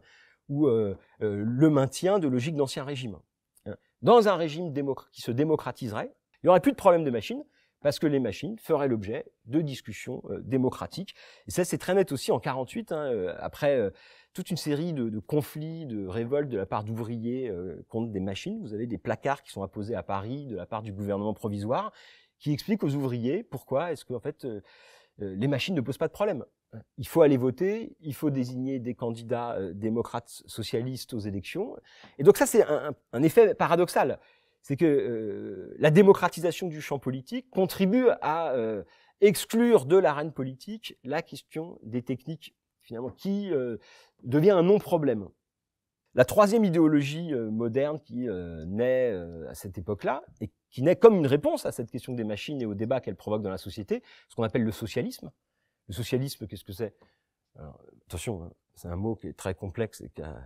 ou euh, le maintien de logiques d'ancien régime. Hein. Dans un régime qui se démocratiserait, il n'y aurait plus de problème de machines, parce que les machines feraient l'objet de discussions euh, démocratiques. Et ça, c'est très net aussi en 48, hein, euh, après euh, toute une série de, conflits, de révoltes de la part d'ouvriers contre des machines. Vous avez des placards qui sont apposés à Paris de la part du gouvernement provisoire, qui expliquent aux ouvriers pourquoi est-ce que en fait les machines ne posent pas de problème. Il faut aller voter, il faut désigner des candidats démocrates socialistes aux élections. Et donc ça, c'est un effet paradoxal c'est que euh, la démocratisation du champ politique contribue à euh, exclure de l'arène politique la question des techniques, finalement, qui euh, devient un non-problème. La troisième idéologie moderne qui naît à cette époque-là, et qui naît comme une réponse à cette question des machines et au débat qu'elle provoque dans la société, ce qu'on appelle le socialisme. Le socialisme, qu'est-ce que c'est Attention, hein, c'est un mot qui est très complexe et qui a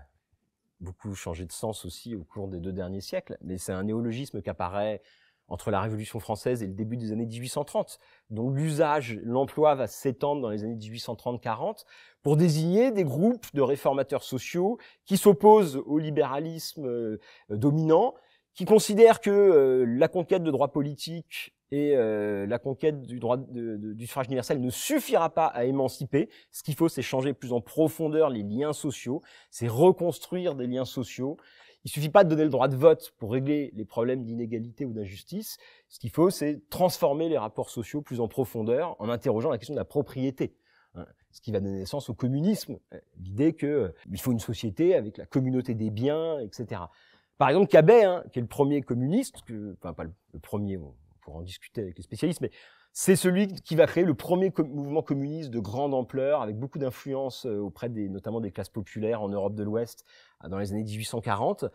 beaucoup changé de sens aussi au cours des deux derniers siècles, mais c'est un néologisme qui apparaît entre la Révolution française et le début des années 1830, dont l'usage, l'emploi va s'étendre dans les années 1830-40 pour désigner des groupes de réformateurs sociaux qui s'opposent au libéralisme euh, dominant, qui considèrent que euh, la conquête de droits politiques et euh, la conquête du droit de, du suffrage universel ne suffira pas à émanciper. Ce qu'il faut, c'est changer plus en profondeur les liens sociaux, c'est reconstruire des liens sociaux. Il suffit pas de donner le droit de vote pour régler les problèmes d'inégalité ou d'injustice. Ce qu'il faut, c'est transformer les rapports sociaux plus en profondeur en interrogeant la question de la propriété. Hein. ce qui va donner naissance au communisme, hein. l'idée qu'il euh, faut une société avec la communauté des biens, etc. Par exemple, Cabet, hein, qui est le premier communiste, que, enfin pas le, premier, va en discuter avec les spécialistes, mais c'est celui qui va créer le premier mouvement communiste de grande ampleur, avec beaucoup d'influence euh, auprès des, notamment des classes populaires en Europe de l'Ouest euh, dans les années 1840,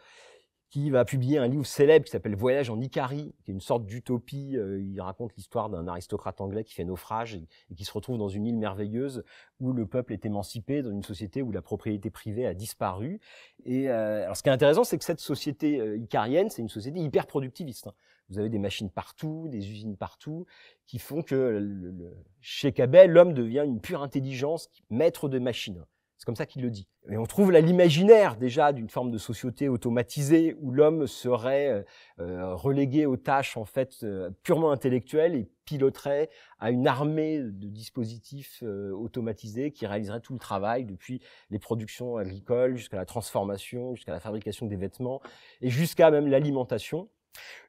qui va publier un livre célèbre qui s'appelle Voyage en Icarie, qui est une sorte d'utopie. Euh, il raconte l'histoire d'un aristocrate anglais qui fait naufrage et qui se retrouve dans une île merveilleuse où le peuple est émancipé, dans une société où la propriété privée a disparu. Et ce qui est intéressant, c'est que cette société icarienne, c'est une société hyper productiviste. Hein vous avez des machines partout, des usines partout, qui font que chez Cabet, l'homme devient une pure intelligence, maître de machine. C'est comme ça qu'il le dit. Et on trouve là l'imaginaire déjà d'une forme de société automatisée où l'homme serait euh, euh, relégué aux tâches en fait euh, purement intellectuelles et piloterait à une armée de dispositifs automatisés qui réaliseraient tout le travail depuis les productions agricoles jusqu'à la transformation, jusqu'à la fabrication des vêtements et jusqu'à même l'alimentation.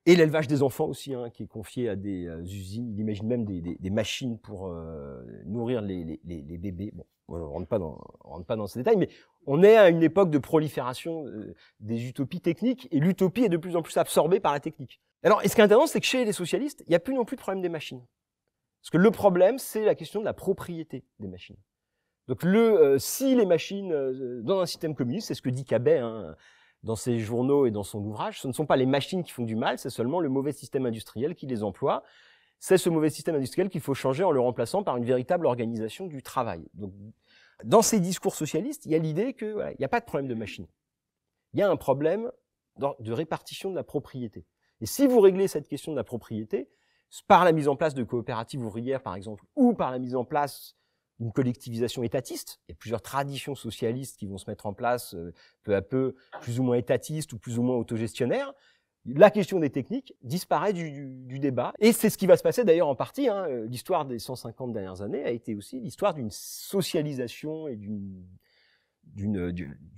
Et l'élevage des enfants aussi, hein, qui est confié à des euh, usines. Il imagine même des, machines pour euh, nourrir les, bébés. Bon, on ne rentre pas dans, rentre pas dans ces détails, mais on est à une époque de prolifération euh, des utopies techniques, et l'utopie est de plus en plus absorbée par la technique. Alors, et ce qui est intéressant, c'est que chez les socialistes, il n'y a plus non plus de problème des machines. Parce que le problème, c'est la question de la propriété des machines. Donc, le, si les machines, dans un système communiste, c'est ce que dit Cabet, hein, dans ses journaux et dans son ouvrage, ce ne sont pas les machines qui font du mal, c'est seulement le mauvais système industriel qui les emploie. C'est ce mauvais système industriel qu'il faut changer en le remplaçant par une véritable organisation du travail. Donc, dans ces discours socialistes, il y a l'idée qu'il n'y a pas de problème de machine. Il y a un problème de répartition de la propriété. Et si vous réglez cette question de la propriété, par la mise en place de coopératives ouvrières, par exemple, ou par la mise en place une collectivisation étatiste. Il y a plusieurs traditions socialistes qui vont se mettre en place euh, peu à peu, plus ou moins étatistes ou plus ou moins autogestionnaires. La question des techniques disparaît du, débat. Et c'est ce qui va se passer d'ailleurs en partie. Hein, euh, l'histoire des 150 dernières années a été aussi l'histoire d'une socialisation et d'une euh,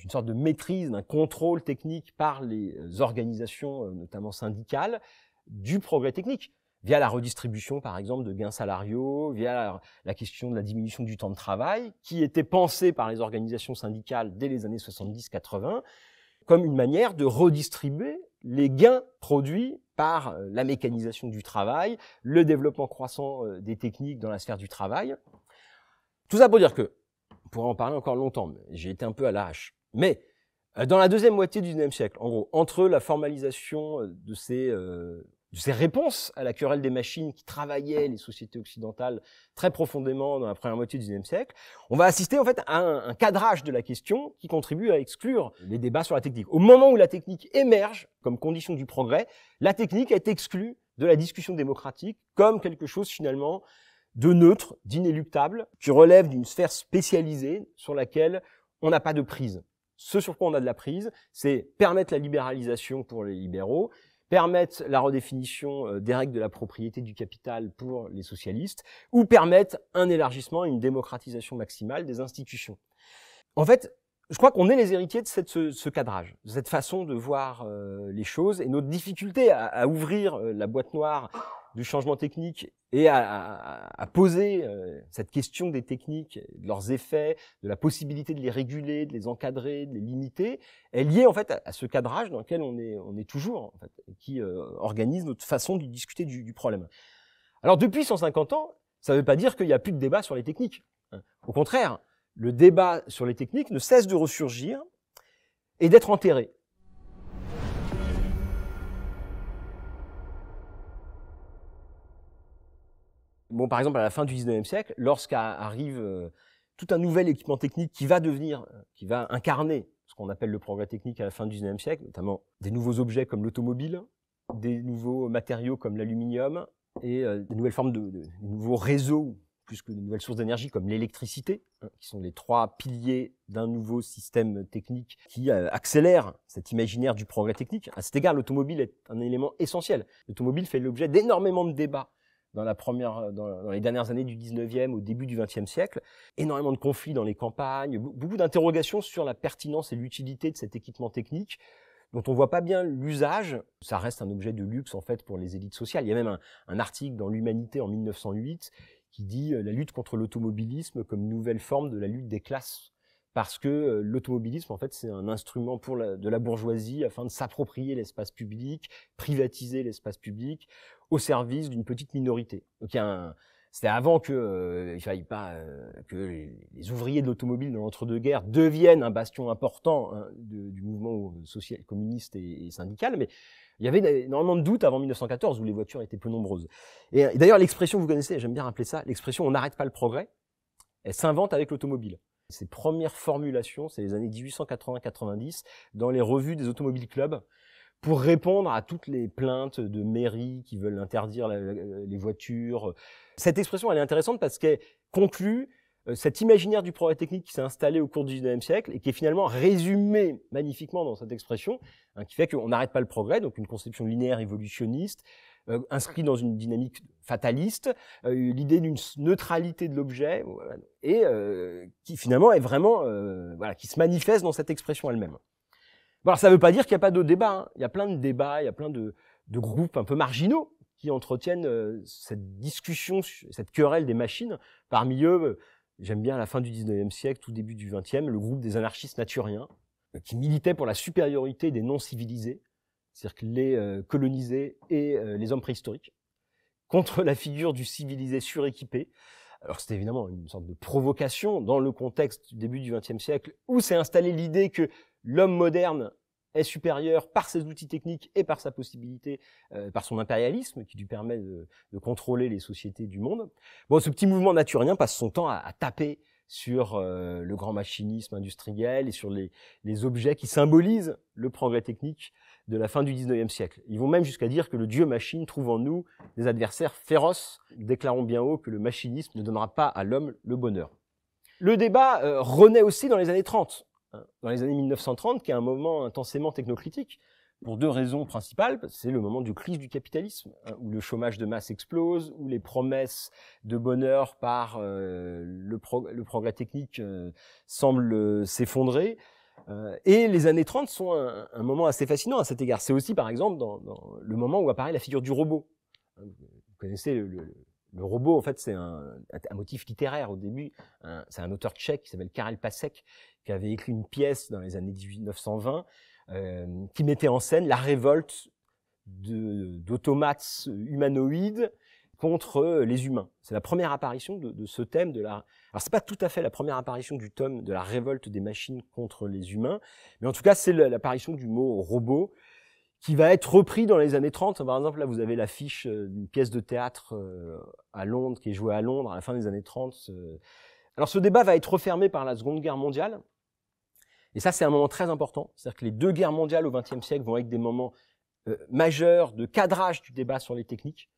sorte de maîtrise, d'un contrôle technique par les organisations, notamment syndicales, du progrès technique via la redistribution, par exemple, de gains salariaux, via la, question de la diminution du temps de travail, qui était pensée par les organisations syndicales dès les années 70-80 comme une manière de redistribuer les gains produits par euh, la mécanisation du travail, le développement croissant euh, des techniques dans la sphère du travail. Tout ça pour dire que, on pourrait en parler encore longtemps, j'ai été un peu à l'arrache. Mais euh, dans la deuxième moitié du 20e siècle, en gros, entre la formalisation de ces de ces réponses à la querelle des machines qui travaillaient les sociétés occidentales très profondément dans la première moitié du XIXe siècle, on va assister en fait à un, cadrage de la question qui contribue à exclure les débats sur la technique. Au moment où la technique émerge comme condition du progrès, la technique est exclue de la discussion démocratique comme quelque chose finalement de neutre, d'inéluctable, qui relève d'une sphère spécialisée sur laquelle on n'a pas de prise. Ce sur quoi on a de la prise, c'est permettre la libéralisation pour les libéraux, permettent la redéfinition euh, des règles de la propriété du capital pour les socialistes, ou permettent un élargissement, et une démocratisation maximale des institutions. En fait, je crois qu'on est les héritiers de cette, ce, cadrage, de cette façon de voir euh, les choses, et notre difficulté à, ouvrir euh, la boîte noire du changement technique et à, poser euh, cette question des techniques, de leurs effets, de la possibilité de les réguler, de les encadrer, de les limiter, est liée en fait à, ce cadrage dans lequel on est, on est toujours, qui euh, organise notre façon de discuter du, du problème. Alors depuis 150 ans, ça ne veut pas dire qu'il n'y a plus de débat sur les techniques. Hein. Au contraire, le débat sur les techniques ne cesse de ressurgir et d'être enterré. bon, par exemple, à la fin du 19e siècle, lorsqu'arrive euh, tout un nouvel équipement technique qui va devenir, euh, qui va incarner ce qu'on appelle le progrès technique à la fin du 19e siècle, notamment des nouveaux objets comme l'automobile, des nouveaux matériaux comme l'aluminium et euh, des nouvelles formes de, nouveaux réseaux plus que de nouvelles sources d'énergie comme l'électricité, hein, qui sont les trois piliers d'un nouveau système technique qui accélère cet imaginaire du progrès technique. À cet égard, l'automobile est un élément essentiel. L'automobile fait l'objet d'énormément de débats euh, dans, les dernières années du 19e, au début du 20e siècle. Énormément de conflits dans les campagnes, beaucoup d'interrogations sur la pertinence et l'utilité de cet équipement technique dont on voit pas bien l'usage. Ça reste un objet de luxe en fait pour les élites sociales. Il y a même un, un article dans l'Humanité en 1908 qui dit euh, la lutte contre l'automobilisme comme nouvelle forme de la lutte des classes parce que euh, l'automobilisme, en fait, c'est un instrument pour la, de la bourgeoisie afin de s'approprier l'espace public, privatiser l'espace public au service d'une petite minorité. Donc, c'était avant que euh, il faille pas euh, que les, ouvriers de l'automobile dans l'entre-deux-guerres deviennent un bastion important hein, du mouvement social communiste et, syndical, mais il y avait énormément de doutes avant 1914 où les voitures étaient peu nombreuses. et d'ailleurs l'expression vous connaissez, j'aime bien rappeler ça, l'expression on n'arrête pas le progrès, elle s'invente avec l'automobile. Ses premières formulations, c'est les années 1880-90, dans les revues des automobiles clubs, pour répondre à toutes les plaintes de mairies qui veulent interdire les voitures. Cette expression, elle est intéressante parce qu'elle conclut euh, cet imaginaire du progrès technique qui s'est installé au cours du 19e siècle et qui est finalement résumé magnifiquement dans cette expression, hein, qui fait qu'on n'arrête pas le progrès, donc une conception linéaire évolutionniste, euh, inscrit dans une dynamique fataliste, euh, l'idée d'une neutralité de l'objet, euh, et qui finalement est vraiment, voilà, qui se manifeste dans cette expression elle-même. alors ça ne veut pas dire qu'il n'y a pas de débat. Hein. Il y a plein de débats, il y a plein de, groupes un peu marginaux qui entretiennent cette discussion, cette querelle des machines. Parmi eux, j'aime bien à la fin du 19e siècle, tout début du 20e, le groupe des anarchistes naturiens, qui militait pour la supériorité des non-civilisés, c'est-à-dire que les euh, colonisés et euh, les hommes préhistoriques, contre la figure du civilisé suréquipé. Alors c'était évidemment une sorte de provocation dans le contexte du début du XXe siècle où s'est installée l'idée que l'homme moderne est supérieur par ses outils techniques et par sa possibilité, euh, par son impérialisme qui lui permet de, contrôler les sociétés du monde. Bon, ce petit mouvement naturien passe son temps à, taper sur le grand machinisme industriel et sur les objets qui symbolisent le progrès technique de la fin du 19e siècle. Ils vont même jusqu'à dire que le dieu machine trouve en nous des adversaires féroces, déclarant bien haut que le machinisme ne donnera pas à l'homme le bonheur. Le débat euh, renaît aussi dans les années 30, hein, dans les années 1930, qui est un moment intensément technocritique, pour deux raisons principales. C'est le moment du crise du capitalisme, hein, où le chômage de masse explose, où les promesses de bonheur par euh, le, progrès technique euh, semblent s'effondrer. Euh, et les années 30 sont un, moment assez fascinant à cet égard. C'est aussi, par exemple, dans, le moment où apparaît la figure du robot. Hein, vous connaissez le, robot, en fait, c'est un, motif littéraire au début. C'est un auteur tchèque qui s'appelle Karel Pasek, qui avait écrit une pièce dans les années 1920 euh, qui mettait en scène la révolte d'automates humanoïdes contre euh, les humains. C'est la première apparition de, ce thème de la. Alors c'est pas tout à fait la première apparition du tome de la révolte des machines contre les humains, mais en tout cas c'est l'apparition du mot robot qui va être repris dans les années 30. Par exemple, là, vous avez l'affiche euh, d'une pièce de théâtre euh, à Londres, qui est jouée à Londres à la fin des années 30. Alors, ce débat va être refermé par la Seconde Guerre mondiale. Et ça, c'est un moment très important. C'est-à-dire que les deux guerres mondiales au XXe siècle vont être des moments majeurs de cadrage du débat sur les techniques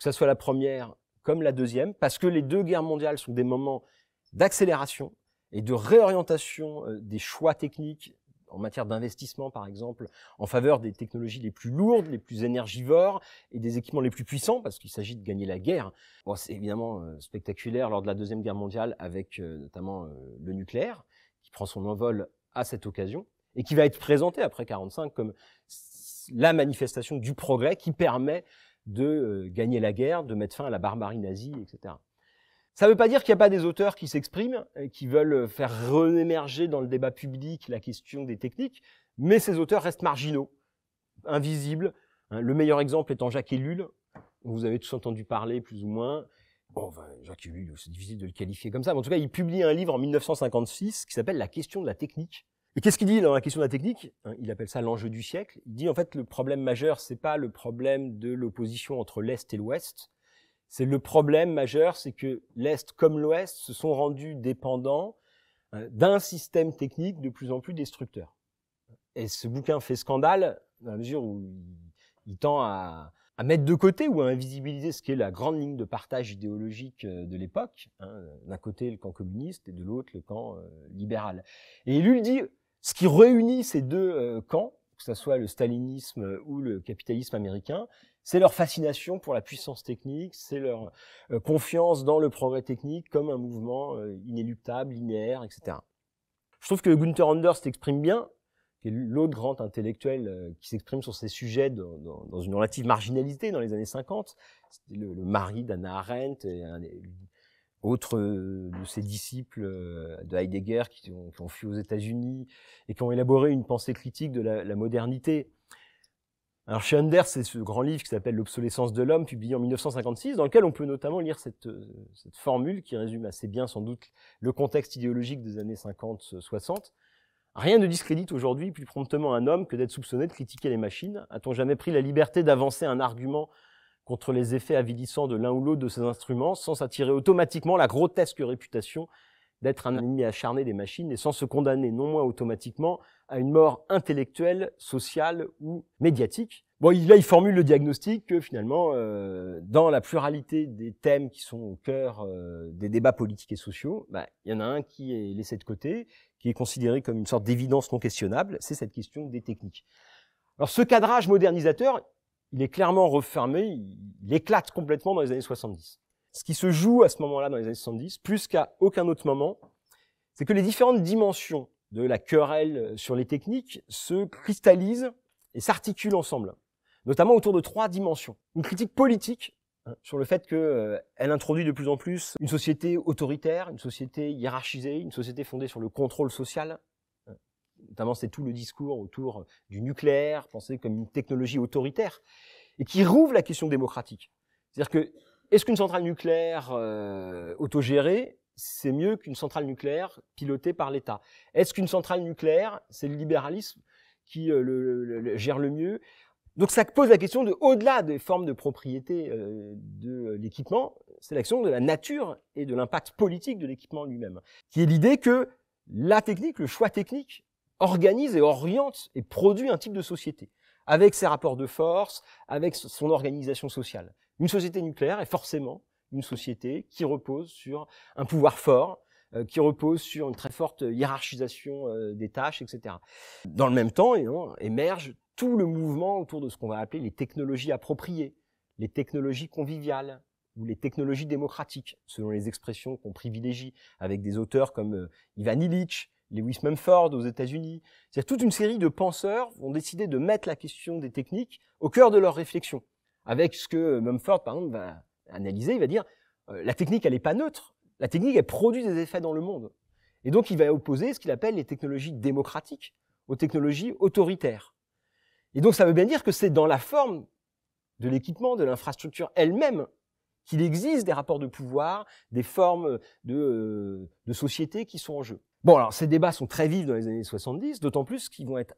que ce soit la première comme la deuxième, parce que les deux guerres mondiales sont des moments d'accélération et de réorientation euh, des choix techniques en matière d'investissement, par exemple, en faveur des technologies les plus lourdes, les plus énergivores et des équipements les plus puissants, parce qu'il s'agit de gagner la guerre. c'est évidemment euh, spectaculaire lors de la Deuxième Guerre mondiale avec euh, notamment le nucléaire, qui prend son envol à cette occasion, et qui va être présenté après 1945 comme la manifestation du progrès qui permet de euh, gagner la guerre, de mettre fin à la barbarie nazie, etc. Ça ne veut pas dire qu'il n'y a pas des auteurs qui s'expriment, euh, qui veulent euh, faire réémerger dans le débat public la question des techniques, mais ces auteurs restent marginaux, invisibles. Hein. Le meilleur exemple étant Jacques Ellul, vous avez tous entendu parler plus ou moins. Bon, Jacques Ellul, c'est difficile de le qualifier comme ça, mais en tout cas, il publie un livre en 1956 qui s'appelle La question de la technique, et qu'est-ce qu'il dit dans la question de la technique hein, Il appelle ça l'enjeu du siècle. Il dit en fait le problème majeur, c'est pas le problème de l'opposition entre l'Est et l'Ouest. C'est le problème majeur, c'est que l'Est comme l'Ouest se sont rendus dépendants hein, d'un système technique de plus en plus destructeur. Et ce bouquin fait scandale dans la mesure où il, tend à, mettre de côté ou à invisibiliser ce qui est la grande ligne de partage idéologique euh, de l'époque. Hein, d'un côté, le camp communiste et de l'autre, le camp euh, libéral. Et il dit, ce qui réunit ces deux euh, camps, que ce soit le stalinisme euh, ou le capitalisme américain, c'est leur fascination pour la puissance technique, c'est leur euh, confiance dans le progrès technique comme un mouvement inéluctable, linéaire, etc. Je trouve que Gunther Anders s'exprime bien, qui est l'autre grand intellectuel qui s'exprime sur ces sujets dans, une relative marginalité dans les années 50. C'était le, mari d'Anna Arendt, et autre de ses disciples de Heidegger qui ont, fui aux États-Unis et qui ont élaboré une pensée critique de la, modernité. Alors chez Anders, c'est ce grand livre qui s'appelle L'obsolescence de l'homme, publié en 1956, dans lequel on peut notamment lire cette, cette, formule qui résume assez bien sans doute le contexte idéologique des années 50-60. Rien ne discrédite aujourd'hui plus promptement un homme que d'être soupçonné de critiquer les machines. A-t-on jamais pris la liberté d'avancer un argument contre les effets avidissants de l'un ou l'autre de ces instruments, sans s'attirer automatiquement la grotesque réputation d'être un ennemi acharné des machines et sans se condamner non moins automatiquement à une mort intellectuelle, sociale ou médiatique. Bon, là, il formule le diagnostic que finalement, euh, dans la pluralité des thèmes qui sont au cœur euh, des débats politiques et sociaux, bah, il y en a un qui est laissé de côté, qui est considéré comme une sorte d'évidence non questionnable, c'est cette question des techniques. Alors ce cadrage modernisateur, il est clairement refermé, il éclate complètement dans les années 70. Ce qui se joue à ce moment-là dans les années 70, plus qu'à aucun autre moment, c'est que les différentes dimensions de la querelle euh, sur les techniques se cristallisent et s'articulent ensemble, notamment autour de trois dimensions. Une critique politique hein, sur le fait qu'elle euh, introduit de plus en plus une société autoritaire, une société hiérarchisée, une société fondée sur le contrôle social, notamment c'est tout le discours autour du nucléaire, pensé comme une technologie autoritaire, et qui rouvre la question démocratique. C'est-à-dire que est-ce qu'une centrale nucléaire euh, autogérée, c'est mieux qu'une centrale nucléaire pilotée par l'État Est-ce qu'une centrale nucléaire, c'est le libéralisme qui euh, le, gère le mieux donc ça pose la question de, au-delà des formes de propriété euh, de l'équipement, c'est l'action de la nature et de l'impact politique de l'équipement lui-même, qui est l'idée que la technique, le choix technique, organise et oriente et produit un type de société, avec ses rapports de force, avec son organisation sociale. Une société nucléaire est forcément une société qui repose sur un pouvoir fort, euh, qui repose sur une très forte hiérarchisation euh, des tâches, etc. Dans le même temps, émerge tout le mouvement autour de ce qu'on va appeler les technologies appropriées, les technologies conviviales, ou les technologies démocratiques, selon les expressions qu'on privilégie, avec des auteurs comme euh, Ivan Illich, Lewis Mumford aux États-Unis. toute une série de penseurs ont décidé de mettre la question des techniques au cœur de leur réflexion. Avec ce que euh, Mumford, par exemple, va analyser, il va dire euh, la technique, elle n'est pas neutre. La technique, elle produit des effets dans le monde. Et donc, il va opposer ce qu'il appelle les technologies démocratiques aux technologies autoritaires. Et donc, ça veut bien dire que c'est dans la forme de l'équipement, de l'infrastructure elle-même qu'il existe des rapports de pouvoir, des formes de, euh, de société qui sont en jeu. Bon, alors ces débats sont très vifs dans les années 70, d'autant plus qu'ils vont être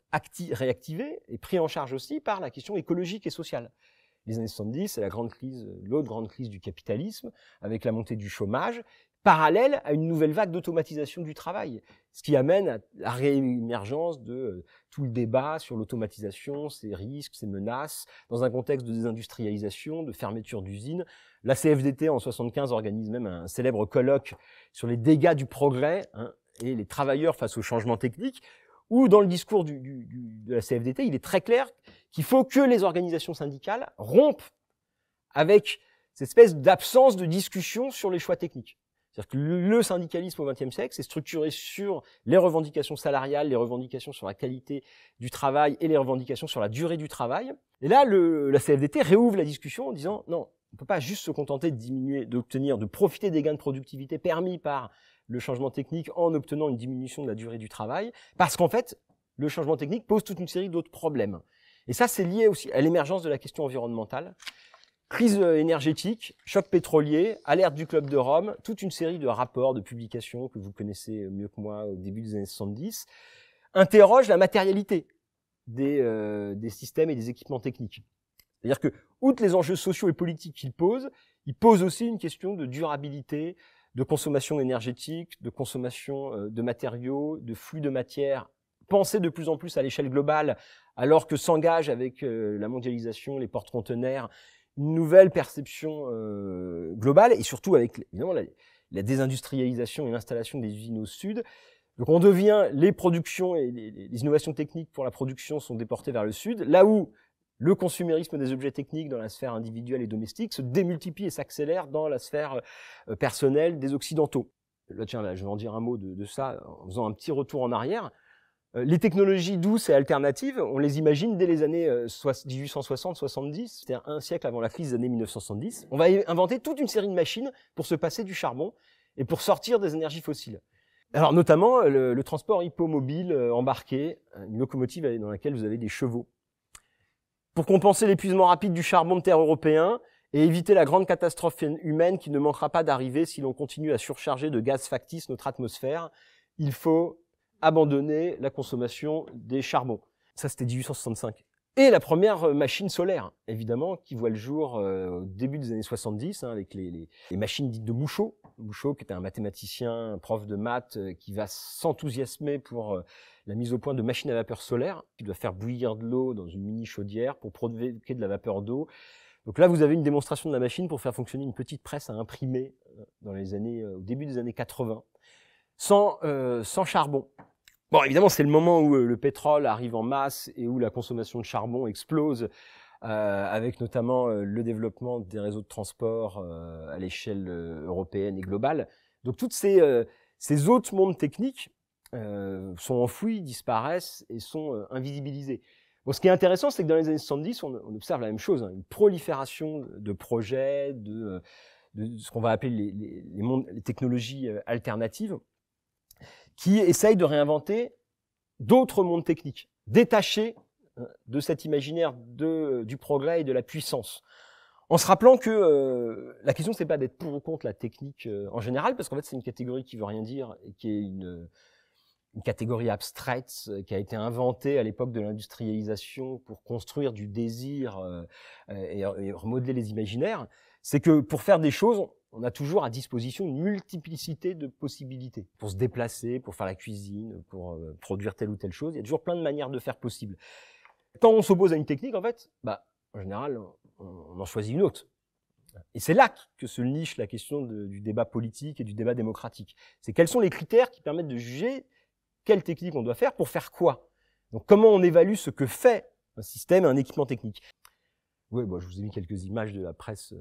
réactivés et pris en charge aussi par la question écologique et sociale. Les années 70, c'est la grande crise, euh, l'autre grande crise du capitalisme, avec la montée du chômage, parallèle à une nouvelle vague d'automatisation du travail, ce qui amène à la réémergence de euh, tout le débat sur l'automatisation, ses risques, ses menaces, dans un contexte de désindustrialisation, de fermeture d'usines. La CFDT en 75 organise même un célèbre colloque sur les dégâts du progrès, hein, et les travailleurs face aux changement techniques, où dans le discours du, de la CFDT, il est très clair qu'il faut que les organisations syndicales rompent avec cette espèce d'absence de discussion sur les choix techniques. C'est-à-dire que le syndicalisme au XXe siècle, s'est structuré sur les revendications salariales, les revendications sur la qualité du travail et les revendications sur la durée du travail. Et là, le, la CFDT réouvre la discussion en disant non, on ne peut pas juste se contenter de diminuer, d'obtenir, de profiter des gains de productivité permis par le changement technique en obtenant une diminution de la durée du travail, parce qu'en fait, le changement technique pose toute une série d'autres problèmes. Et ça, c'est lié aussi à l'émergence de la question environnementale. Crise euh, énergétique, choc pétrolier, alerte du Club de Rome, toute une série de rapports, de publications que vous connaissez mieux que moi au début des années 70, interrogent la matérialité des, euh, des systèmes et des équipements techniques. C'est-à-dire que, outre les enjeux sociaux et politiques qu'ils posent, ils posent aussi une question de durabilité, de consommation énergétique, de consommation euh, de matériaux, de flux de matière, penser de plus en plus à l'échelle globale, alors que s'engage avec euh, la mondialisation, les portes-conteneurs, une nouvelle perception euh, globale, et surtout avec évidemment la, désindustrialisation et l'installation des usines au sud. Donc on devient, les productions et les, innovations techniques pour la production sont déportées vers le sud, là où le consumérisme des objets techniques dans la sphère individuelle et domestique se démultiplie et s'accélère dans la sphère euh, personnelle des Occidentaux. Là, tiens, là, je vais en dire un mot de, ça en faisant un petit retour en arrière. Euh, les technologies douces et alternatives, on les imagine dès les années 1860-70, euh, c'est-à-dire un siècle avant la crise des années 1970. On va inventer toute une série de machines pour se passer du charbon et pour sortir des énergies fossiles. Alors notamment le, le transport hippomobile embarqué, une locomotive dans laquelle vous avez des chevaux pour compenser l'épuisement rapide du charbon de terre européen et éviter la grande catastrophe humaine qui ne manquera pas d'arriver si l'on continue à surcharger de gaz factice notre atmosphère, il faut abandonner la consommation des charbons. Ça, c'était 1865. Et la première machine solaire, évidemment, qui voit le jour au euh, début des années 70, hein, avec les, machines dites de Mouchot. Mouchot, qui était un mathématicien, prof de maths, euh, qui va s'enthousiasmer pour euh, la mise au point de machines à vapeur solaire qui doit faire bouillir de l'eau dans une mini chaudière pour produire de la vapeur d'eau. Donc là, vous avez une démonstration de la machine pour faire fonctionner une petite presse à imprimer euh, dans les années, euh, au début des années 80, euh, sans, charbon. Bon, évidemment, c'est le moment où le pétrole arrive en masse et où la consommation de charbon explose, avec notamment le développement des réseaux de transport à l'échelle européenne et globale. Donc toutes ces autres mondes techniques euh, sont enfouis, disparaissent et sont euh, invisibilisés. ce qui est intéressant, c'est que dans les années 70, on, observe la même chose, hein, une prolifération de projets, euh, de, ce qu'on va appeler les, technologies alternatives, qui essayent de réinventer d'autres mondes techniques, détachés de cet imaginaire du progrès et de la puissance. En se rappelant que la question, c'est pas d'être pour ou contre la technique en général, parce qu'en fait, c'est une catégorie qui veut rien dire et qui est une, une catégorie abstraite euh, qui a été inventée à l'époque de l'industrialisation pour construire du désir euh, euh, et, remodeler les imaginaires, c'est que pour faire des choses, on a toujours à disposition une multiplicité de possibilités pour se déplacer, pour faire la cuisine, pour produire telle ou telle chose. Il y a toujours plein de manières de faire possible. Quand on s'oppose à une technique, en fait, bah, en général, on, en choisit une autre. Et c'est là que se niche la question du débat politique et du débat démocratique. C'est quels sont les critères qui permettent de juger quelle technique on doit faire pour faire quoi. Donc comment on évalue ce que fait un système, un équipement technique. Oui, moi, je vous ai mis quelques images de la presse. Euh,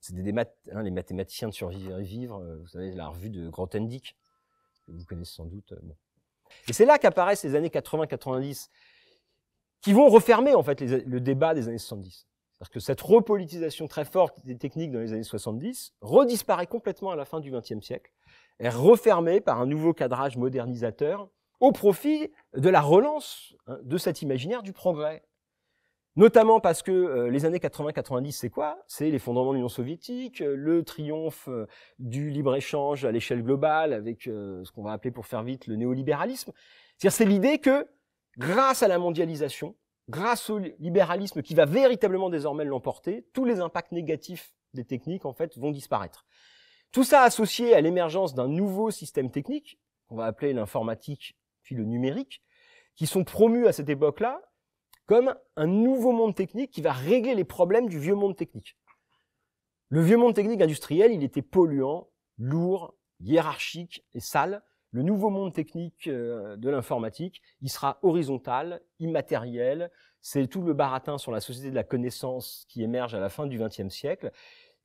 c'est des, hein, les mathématiciens de survivre et vivre. Euh, vous savez, la revue de Grothendieck, que vous connaissez sans doute. Euh, et c'est là qu'apparaissent les années 80-90, qui vont refermer en fait le débat des années 70. Parce que cette repolitisation très forte des techniques dans les années 70 redisparaît complètement à la fin du XXe siècle est refermée par un nouveau cadrage modernisateur au profit de la relance hein, de cet imaginaire du progrès. Notamment parce que euh, les années 80-90, c'est quoi C'est l'effondrement de l'Union soviétique, euh, le triomphe euh, du libre-échange à l'échelle globale avec ce qu'on va appeler pour faire vite le néolibéralisme. C'est-à-dire c'est l'idée que grâce à la mondialisation, grâce au libéralisme qui va véritablement désormais l'emporter, tous les impacts négatifs des techniques en fait vont disparaître. Tout ça associé à l'émergence d'un nouveau système technique, qu'on va appeler l'informatique puis le numérique, qui sont promus à cette époque-là comme un nouveau monde technique qui va régler les problèmes du vieux monde technique. Le vieux monde technique industriel, il était polluant, lourd, hiérarchique et sale. Le nouveau monde technique euh, de l'informatique, il sera horizontal, immatériel. C'est tout le baratin sur la société de la connaissance qui émerge à la fin du XXe siècle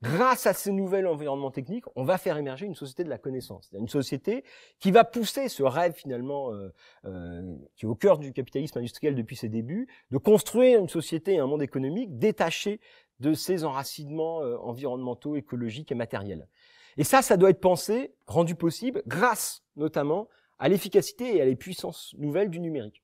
grâce à ces nouvel environnements techniques, on va faire émerger une société de la connaissance, une société qui va pousser ce rêve finalement euh, euh, qui est au cœur du capitalisme industriel depuis ses débuts, de construire une société et un monde économique détaché de ces enracinements euh, environnementaux, écologiques et matériels. Et ça, ça doit être pensé, rendu possible, grâce notamment à l'efficacité et à les puissances nouvelles du numérique.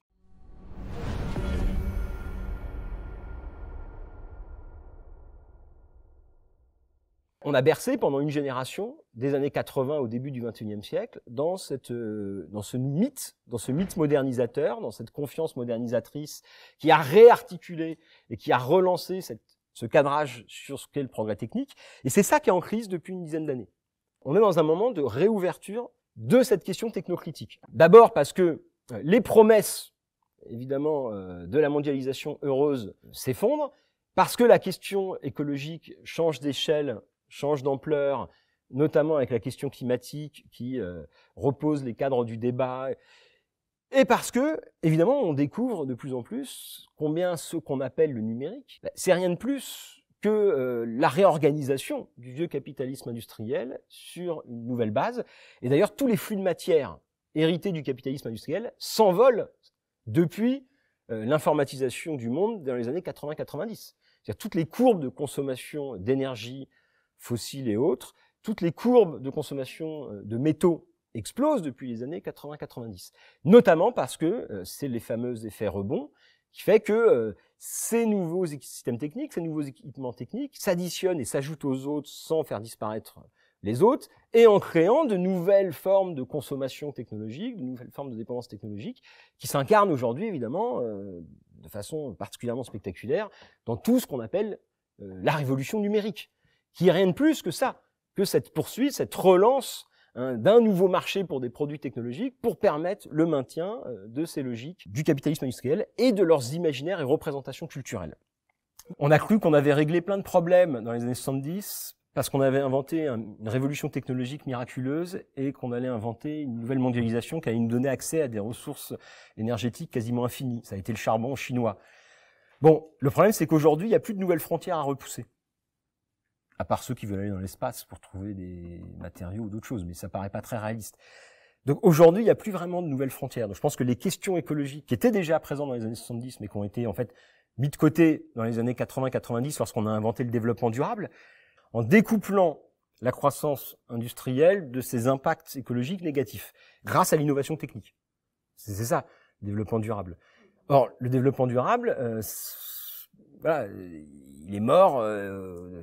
on a bercé pendant une génération, des années 80 au début du 21e siècle, dans, cette, euh, dans ce mythe, dans ce mythe modernisateur, dans cette confiance modernisatrice qui a réarticulé et qui a relancé cette, ce cadrage sur ce qu'est le progrès technique. Et c'est ça qui est en crise depuis une dizaine d'années. On est dans un moment de réouverture de cette question technocritique. D'abord parce que euh, les promesses, évidemment, euh, de la mondialisation heureuse s'effondrent, parce que la question écologique change d'échelle change d'ampleur, notamment avec la question climatique qui euh, repose les cadres du débat. Et parce que, évidemment, on découvre de plus en plus combien ce qu'on appelle le numérique, bah, c'est rien de plus que euh, la réorganisation du vieux capitalisme industriel sur une nouvelle base. Et d'ailleurs, tous les flux de matière hérités du capitalisme industriel s'envolent depuis euh, l'informatisation du monde dans les années 80-90. C'est-à-dire toutes les courbes de consommation d'énergie, fossiles et autres, toutes les courbes de consommation euh, de métaux explosent depuis les années 80-90. Notamment parce que euh, c'est les fameux effets rebonds qui fait que euh, ces nouveaux systèmes techniques, ces nouveaux équipements techniques s'additionnent et s'ajoutent aux autres sans faire disparaître les autres, et en créant de nouvelles formes de consommation technologique, de nouvelles formes de dépendance technologique, qui s'incarnent aujourd'hui évidemment de façon particulièrement spectaculaire dans tout ce qu'on appelle la révolution numérique qui est rien de plus que ça, que cette poursuite, cette relance hein, d'un nouveau marché pour des produits technologiques pour permettre le maintien euh, de ces logiques du capitalisme industriel et de leurs imaginaires et représentations culturelles. On a cru qu'on avait réglé plein de problèmes dans les années 70 parce qu'on avait inventé une révolution technologique miraculeuse et qu'on allait inventer une nouvelle mondialisation qui allait nous donner accès à des ressources énergétiques quasiment infinies. Ça a été le charbon chinois. Bon, le problème c'est qu'aujourd'hui, il n'y a plus de nouvelles frontières à repousser à part ceux qui veulent aller dans l'espace pour trouver des matériaux ou d'autres choses, mais ça paraît pas très réaliste. Donc aujourd'hui, il n'y a plus vraiment de nouvelles frontières. Donc je pense que les questions écologiques qui étaient déjà présentes dans les années 70, mais qui ont été en fait mises de côté dans les années 80-90 lorsqu'on a inventé le développement durable, en découplant la croissance industrielle de ses impacts écologiques négatifs, grâce à l'innovation technique. C'est ça, le développement durable. Or, le développement durable, euh, voilà, il est mort. Euh,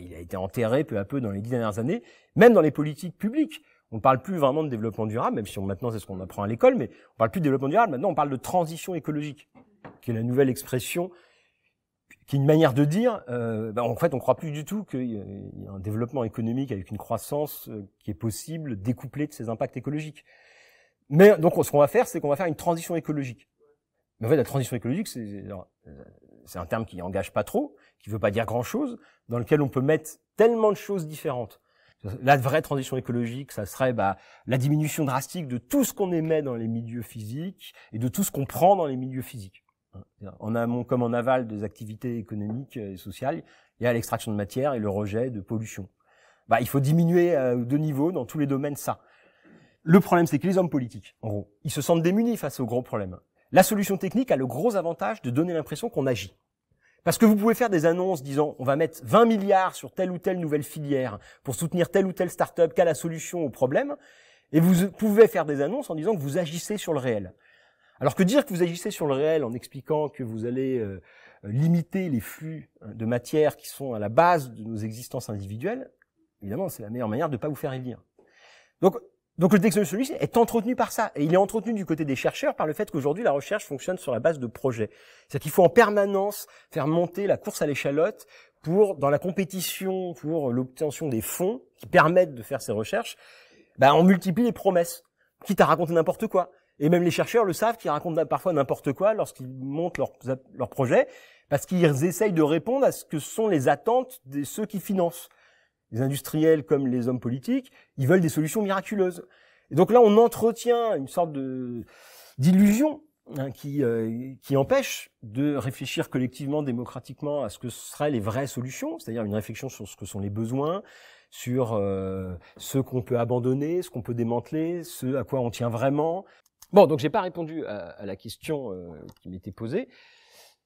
il a été enterré peu à peu dans les dix dernières années, même dans les politiques publiques. On ne parle plus vraiment de développement durable, même si maintenant c'est ce qu'on apprend à l'école, mais on ne parle plus de développement durable, maintenant on parle de transition écologique, qui est la nouvelle expression, qui est une manière de dire, euh, bah, en fait on ne croit plus du tout qu'il y a un développement économique avec une croissance euh, qui est possible, découplée de ses impacts écologiques. Mais donc ce qu'on va faire, c'est qu'on va faire une transition écologique. Mais en fait la transition écologique, c'est euh, c'est un terme qui n'engage pas trop, qui veut pas dire grand-chose, dans lequel on peut mettre tellement de choses différentes. La vraie transition écologique, ça serait bah, la diminution drastique de tout ce qu'on émet dans les milieux physiques et de tout ce qu'on prend dans les milieux physiques. En amont comme en aval des activités économiques et sociales, il y a l'extraction de matière et le rejet de pollution. Bah, il faut diminuer euh, de niveau dans tous les domaines ça. Le problème, c'est que les hommes politiques, en gros, ils se sentent démunis face aux gros problèmes. La solution technique a le gros avantage de donner l'impression qu'on agit. Parce que vous pouvez faire des annonces disant on va mettre 20 milliards sur telle ou telle nouvelle filière pour soutenir telle ou telle startup qui a la solution au problème, et vous pouvez faire des annonces en disant que vous agissez sur le réel. Alors que dire que vous agissez sur le réel en expliquant que vous allez euh, euh, limiter les flux hein, de matière qui sont à la base de nos existences individuelles, évidemment, c'est la meilleure manière de ne pas vous faire élire. Donc, donc le celui-ci est entretenu par ça, et il est entretenu du côté des chercheurs par le fait qu'aujourd'hui la recherche fonctionne sur la base de projets. C'est-à-dire qu'il faut en permanence faire monter la course à l'échalote pour, dans la compétition pour l'obtention des fonds qui permettent de faire ces recherches, bah on multiplie les promesses, quitte à raconter n'importe quoi. Et même les chercheurs le savent qu'ils racontent parfois n'importe quoi lorsqu'ils montent leurs projets, parce qu'ils essayent de répondre à ce que sont les attentes de ceux qui financent les industriels comme les hommes politiques, ils veulent des solutions miraculeuses. Et donc là, on entretient une sorte de d'illusion hein, qui euh, qui empêche de réfléchir collectivement, démocratiquement à ce que seraient les vraies solutions, c'est-à-dire une réflexion sur ce que sont les besoins, sur euh, ce qu'on peut abandonner, ce qu'on peut démanteler, ce à quoi on tient vraiment. Bon, donc j'ai pas répondu à, la question euh, qui m'était posée,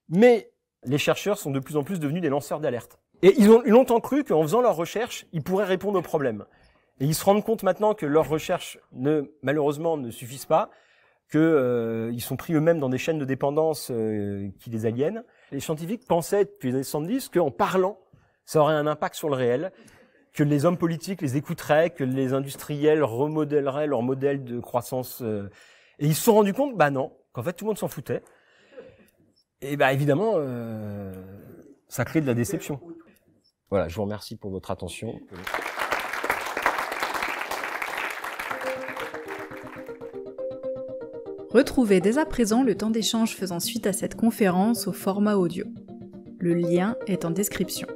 mais les chercheurs sont de plus en plus devenus des lanceurs d'alerte. Et ils ont longtemps cru qu'en faisant leurs recherches, ils pourraient répondre aux problèmes. Et ils se rendent compte maintenant que leurs recherches, ne, malheureusement, ne suffisent pas, qu'ils euh, ils sont pris eux-mêmes dans des chaînes de dépendance euh, qui les aliènent. Les scientifiques pensaient depuis les années 70 qu'en parlant, ça aurait un impact sur le réel, que les hommes politiques les écouteraient, que les industriels remodèleraient leur modèle de croissance. Euh. et ils se sont rendus compte, bah non, qu'en fait tout le monde s'en foutait. Et bah évidemment, ça crée de la déception. Voilà, je vous remercie pour votre attention. Retrouvez dès à présent le temps d'échange faisant suite à cette conférence au format audio. Le lien est en description.